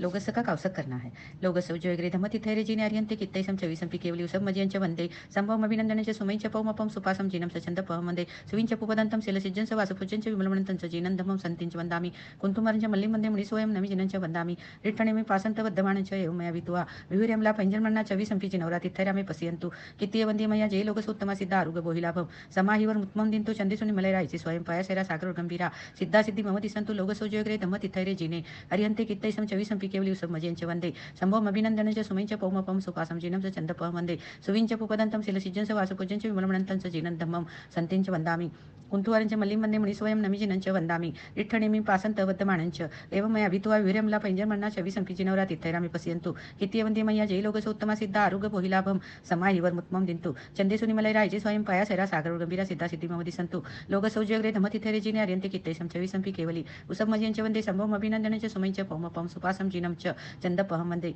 लोगस का कावसक करना है लोगस लोकसव जयग्रे धमति थैरे जिने आर्यंते कित्तै सम चवी पी केवली उसम मजियंच वंदे संभवम अभिनंदन च सुमैच पौमपम सुपासम जीनम सचंद पहमंदे सुविंच पुपदंतम शिलसिज्जन सवास वासुपुज्जन च विमल विमलमनंतं च जिनंदमम संतिंच वंदामि मंदे मल्लिमंदे सोयम नमि च वंदामि रिट्टणे मे पासंत बद्धवाण च एव मया वितुआ विहुर्यम ला पंजनमन्ना चवी संपि जिनवरा तिथैरा मे पसियंतु कित्तय वंदी मया जय लोकस उत्तमा सिद्धा आरुग भव समाहिवर मुत्मम दिन तो चंदी सुनि मले राई सी स्वयं पाया सेरा सागर गंभीरा सिद्धा सिद्धि मम दिसंतु लोकसव जयग्रे धमति थैरे जिने आर्यंते कित्तै सम चवी संपि ಕೇವಲಿ ಸಮಜೆಂಚ ವಂದೆ ಸಂಭವಂ ಅಭಿನಂದನಚ ಸುಮೈಂಚ ಪೌಮಪಂ ಸುಖಾಸಂ ಜೀನಂ ಸ ಚಂದಪ ವಂದೆ ಸುವಿಂಚ ಪುಪದಂತಂ ಶಿಲಸಿಜ್ಜಂ ಸ ವಾಸುಪೂಜ್ಯಂ ಚ ವಿಮಲಮನಂತಂ ಸ ಜೀನಂ ಧಮ್ಮಂ ಸಂತಿಂಚ ವಂದಾಮಿ स्वयं नमिजिनांचे वंदामी इठ्ठ नेमी पासंत वद्धमानांच வத்தமானஞ்ச मया अभितुवा वीरमला पैंजन्मन्ना चवी संपिची नवरा तिथैरामी पसियंतु मया जय जयलोकस उत्तमा सिद्ध आरोग्य समाय समाहिवर मुत्मम दिंतु चंदे सुनिमलय रायजे स्वयं पाया सैरा सागर गंभीरा सिद्धा सिद्धी मम दिसंतु लोक सौजयग्रे धम तिथे रेजिने अर्यंते कित्तैसम चवी संपी केवली उसब मजियंच वंदे संभव अभिनंदनच सुमैंच पौम पौम सुपासम जिनमच पहम वंदे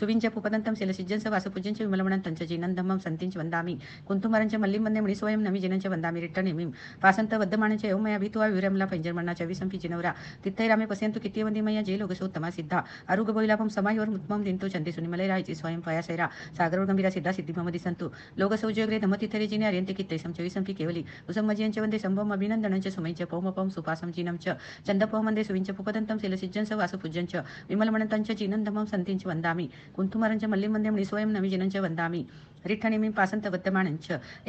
सुविंच पुपदंतम सिलसिज्जंस वासुपूज्यंच विमलमणंतंच जिनंदमम संतिंच वंदामी कुंतुमरंच मल्लिम वंदे मणिस्वयं नमी जिनंच वंदामी रिट्टनेमिम पास संत वद्धमानाच्या यवमया भीतुआ विरमला पंजरमणा चवी संपी चिनवरा तिथे रामे पसंत किती वंदी मया जे लोगसो उत्तमा सिद्धा आरोग बोईला पम समाय और मुत्मम चंदे सुनी मले राहायचे स्वयं पया सैरा सागर गंभीरा सिद्धा सिद्धी ममदी संतु लोगसो जगरे धम तिथरे जिने अरियंत किते सम चवी संपी केवली उसमजी यांचे वंदे संभव अभिनंदनांचे सुमईच पोम सुपासम जिनम च चंद पोम सुविंच पुपदंतम शिल सिज्जन सवास पूजन च विमल मनंतांच्या जिनंदमम संतिंच वंदामी कुंथुमरंच मल्लिम वंदे स्वयं नवी जिनंच वंदामी रिठणीम पासंत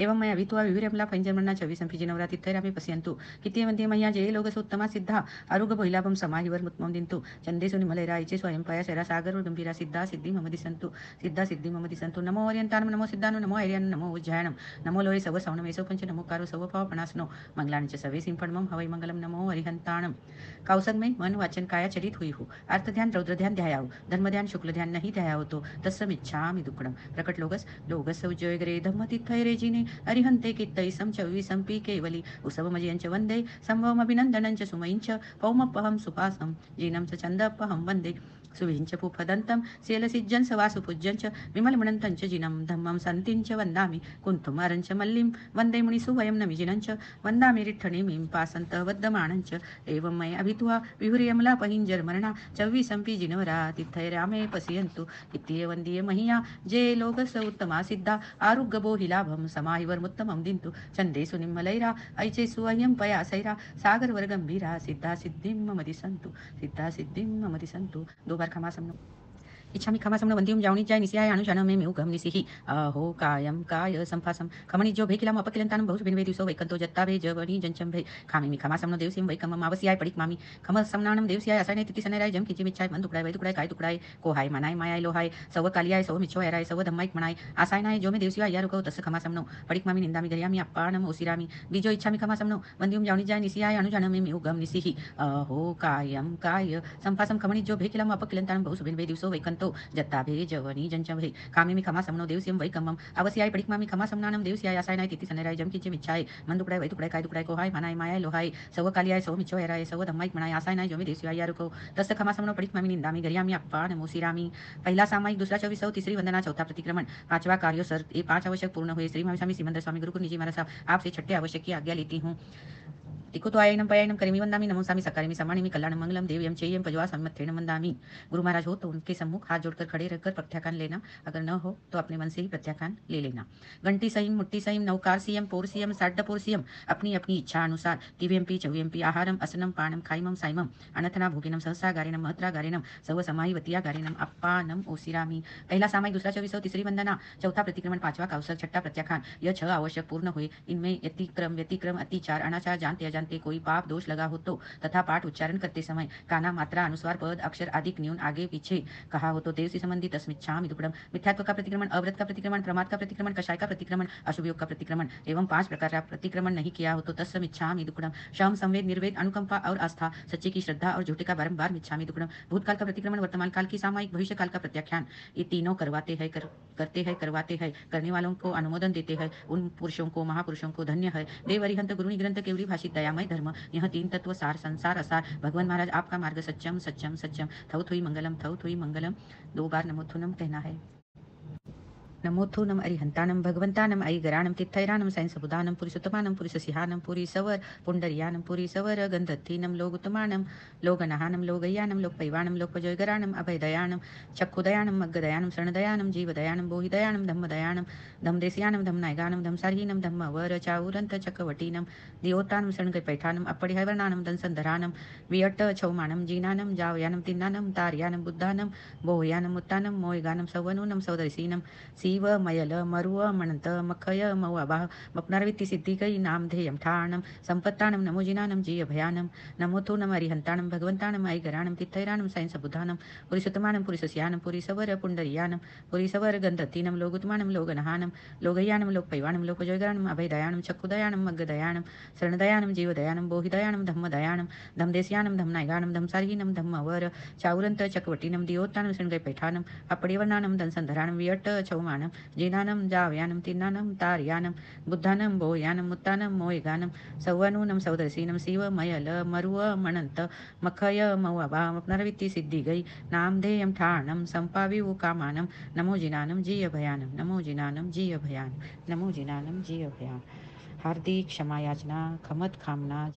एवं मया विवामला पंजाणा छविसि जि नवराथरा पस्युत किती मध्ये महिया जे लोकसोत्तमा सिद्धा अरुगभैलाप समाज वर मुं चंदेसु निमलरा इचे सागर सागरदंभीरा सिद्धा सिद्धि मम सिद्धा सिद्ध मम दिसंतु नमो अर्यंत नमो सिद्ध नमो हर्याण नमो उज्जायन नमो लोय सौनमयो पंच नमो कार मंगलांच्या सवे सिंपण हवय मंगलम नमो अर्हन्तानं कौसलमय मन वाचन काययाचरीत हुयु अर्थध्यान रौद्रध्यान ध्याु धन्नध्यान शुक्लध्यानही ध्यावत प्रकट दुखडं प्रकटलोगस उगस उज्जयग्रे धम्मतिथैरेजिने अरिहन्ते कित्तैसं च विसं पी केवली उसवमजयञ्च वन्दे संभवमभिनन्दनं च सुमयिञ्च पौमप्पहं सुपासं च वन्दे सुवींच पुफदंतम सेलसिज्जन सवासुपूज्यंच विमलमणंतंच जिनं धम्मं संतींच वंदामि कुंतुमारंच मल्लीं वंदे मुनिसुवयं नमिजिनंच वंदामि रिठ्ठणिमीं पासंत वद्दमाणंच एवं मय अभित्वा विहुर्यमलापहिञ्जर्मरणा चव्वीसंपि जिनवरा रामे पसियन्तु इत्येव वन्दीय महिया जे लोकस्य उत्तमा सिद्धा आरुग्गबोहिलाभं उत्तमं दिन्तु चन्दे सुनिम्मलैरा ऐचे सुवह्यं पया सैरा सागरवर गंभीरा सिद्धा सिद्धिम मदिसंतु सन्तु सिद्धा सिद्धिम मदिसंतु सन्तु दोघा barka ma sannu इच्छामि खमासं न वन्द्यं जावणि जय निस्याय अनुशानं मे मेहुकं निशि अहो कायम काय सम्भासं खमणिज्यो भे किलाम् अपकिलन्तानं बहुत भिन्वे दिवसो वैकंतो जत्ता भे जवनी जंचम वैकन्तो जत्ताभे जवणि जञ्चम्भे खामिमि खमासं न देवसिं वैकमम् आवस्याय पडिकमामि खमसम्नानं देवस्याय असायने तिथि सनराय जम मिच्छाय मन दुकडाय वै दुकडाय काय दुकडाय हाय मनाय माय मायाय हाय सव कालियाय सव मिच्छो हैराय सव धम्माय मनाय आसायनाय जो मे देवस्याय या रुको तस खमा खमासं नो पडिकमामि निंदामि गरियामि अप्पाणम ओसिरामि बीजो इच्छामि खमासं नो वन्द्यं जावणि जय निस्याय अनुशानं मे मेहुकं निशि अहो कायम काय सम्भासं खमणिज्यो भे किलाम् अपकिलन्तानं बहुत भिन्वे दिवसो वैकंतो तो जत्ता जवनी ततो जत्ताभिर्जवनी जञ्चभिः कामिमि खमासमनो देवस्यं वै कमम अवस्याय पडिकमामि खमासमनानं देवस्याय आसायनाय तिथि सनराय जम किंचिम इच्छाय मन दुकड़ाय वै तुकड़ाय काय दुकड़ाय को हाय मानाय माय लोहाय सव कालियाय सव मिचो हेराय सव यार को आसायनाय खमा समनो यारुको मामी निंदामी गरिया मी गरियामि ने मोसीरामी पहला सामाई दूसरा चौबीस सौ तीसरी वंदना चौथा प्रतिक्रमण पांचवा कार्यो सर ये पांच आवश्यक पूर्ण हुए श्री महास्वामी सिमंदर स्वामी गुरुकुल निजी महाराज साहब आपसे छठे आवश्यक की आज्ञा लेती हूँ आयनम पयायनम करिमी वंदामी नमो स्वामी सकारिमी समाणिमी कल्याण मंगलम देव एम चेयम पजवा समत्रेण वंदामी गुरु महाराज हो तो उनके सम्मुख हाथ जोड़कर खड़े रहकर प्रत्याखान लेना अगर न हो तो अपने मन से ही प्रत्याखान ले लेना घंटी सहीम मुट्टी सहीम नौकार सीएम पोर सीएम पोर सीएम अपनी अपनी इच्छा अनुसार दिव्यम पी चव्यम पी आहारम असनम पाणम खाइमम साइमम अनथना भोगिनम सहसा गारिनम महत्रा गारिनम सर्व समाही वतिया गारिनम अप्पानम ओसिरामी पहला सामाई दूसरा चौबीस तीसरी वंदना चौथा प्रतिक्रमण पांचवा काउसर छठा प्रत्याखान यह छह आवश्यक पूर्ण हुए इनमें अतिक्रम व्यतिक्रम अतिचार अनाचार जानते अजान अंते कोई पाप दोष लगा हो तो तथा पाठ उच्चारण करते समय काना मात्रा अनुस्वार पद अक्षर आदि न्यून आगे पीछे कहा हो तो देव से संबंधित अस्मिच्छाम दुपड़म मिथ्यात्व का प्रतिक्रमण अव्रत का प्रतिक्रमण प्रमाद का प्रतिक्रमण कषाय का प्रतिक्रमण योग का प्रतिक्रमण एवं पांच प्रकार का प्रतिक्रमण नहीं किया हो तो तस्मिच्छा मिच्छाम शम संवेद निर्वेद अनुकंपा और आस्था सच्चे की श्रद्धा और झूठे का बारंबार मिच्छा दुकड़म भूतकाल का प्रतिक्रमण वर्तमान काल की सामायिक भविष्य काल का प्रत्याख्यान ये तीनों करवाते हैं कर, करते हैं करवाते हैं करने वालों को अनुमोदन देते हैं उन पुरुषों को महापुरुषों को धन्य है देव हरिहंत गुरु ग्रंथ केवरी भाषित दया निरामय धर्म यह तीन तत्व सार संसार असार भगवान महाराज आपका मार्ग सच्चम सच्चम सच्चम थौ थुई मंगलम थौ थुई मंगलम दो बार नमोथुनम कहना है नमोथो नम अरिहंतानम भगवंतानम अरि गराणम तीर्थैरानम साई सबुदानम पुरुषोत्तमानम पुरुषसिहानम पुरी सवर पुंडरियानम पुरी सवर गंधत्थीनम लोगोत्तमानम लोगनहानम लोगय्यानम लोकपैवाणम लोकपजोयगराणम अभयदयानम चक्षुदयानम मग्गदयानम शरणदयानम जीवदयानम बोहिदयानम धम्मदयानम धम धमनायगानम धमसारहीनम धम्मवर चाउरंत चक्रवटीनम दियोत्तानम शरणगपैठानम अपरिहवर्णानम दंसंधरानम वियट्ट छौमानम जीनानम जावयानम तिन्नानम तारयानम बुद्धानम बोहयानम उत्तानम मोयगानम सवनूनम सौदर्शीनम सी தைவ மயல मखय மணந்த மக்கய மவபா மப்னர்வித்தி சித்திகை நாம் தேயம் ठाणं सम्पत्तानं नमोजिनानं भयानम नमोथो नम हरिहन्ताणं भगवन्ताणं ऐगराणं तित्थैराणं सायंसबुधानं पुरिसुतमानं पुरिसस्यानं पुरिसवर पुण्डरीयानं पुरिसवर गन्धतीनं लोगुतमानं लोगनहानं लोगयानं लोकपैवाणं लोकजयगराणम् अभयदयानं चक्षुदयानं मग्गदयानं शरणदयानं जीवदयानं बोहिदयानं धम्मदयानं धम्देस्यानं धम्नायगानं धम्सार्हिनं धम्मवर चावुरन्त चकवटीनं दियोत्तानं शृङ्गैपैठानं धन संधरा वियट चौमानं ध्यानं जीनानं जाव्यानं तिन्नानं तार्यानं बुद्धानं भोयानं मुत्तानं मोयगानं सौवनूनं सौदसीनं शिवमयल मरुवमणन्त मखयमवभामप्नरवित्ति सिद्धिगै नामधेयं ठाणं सम्पाविवुकामानं नमो जिनानं जीयभयानं नमो जिनानं जीयभयानं नमो जिनानं जीयभयानं हार्दिक क्षमा खमत खामना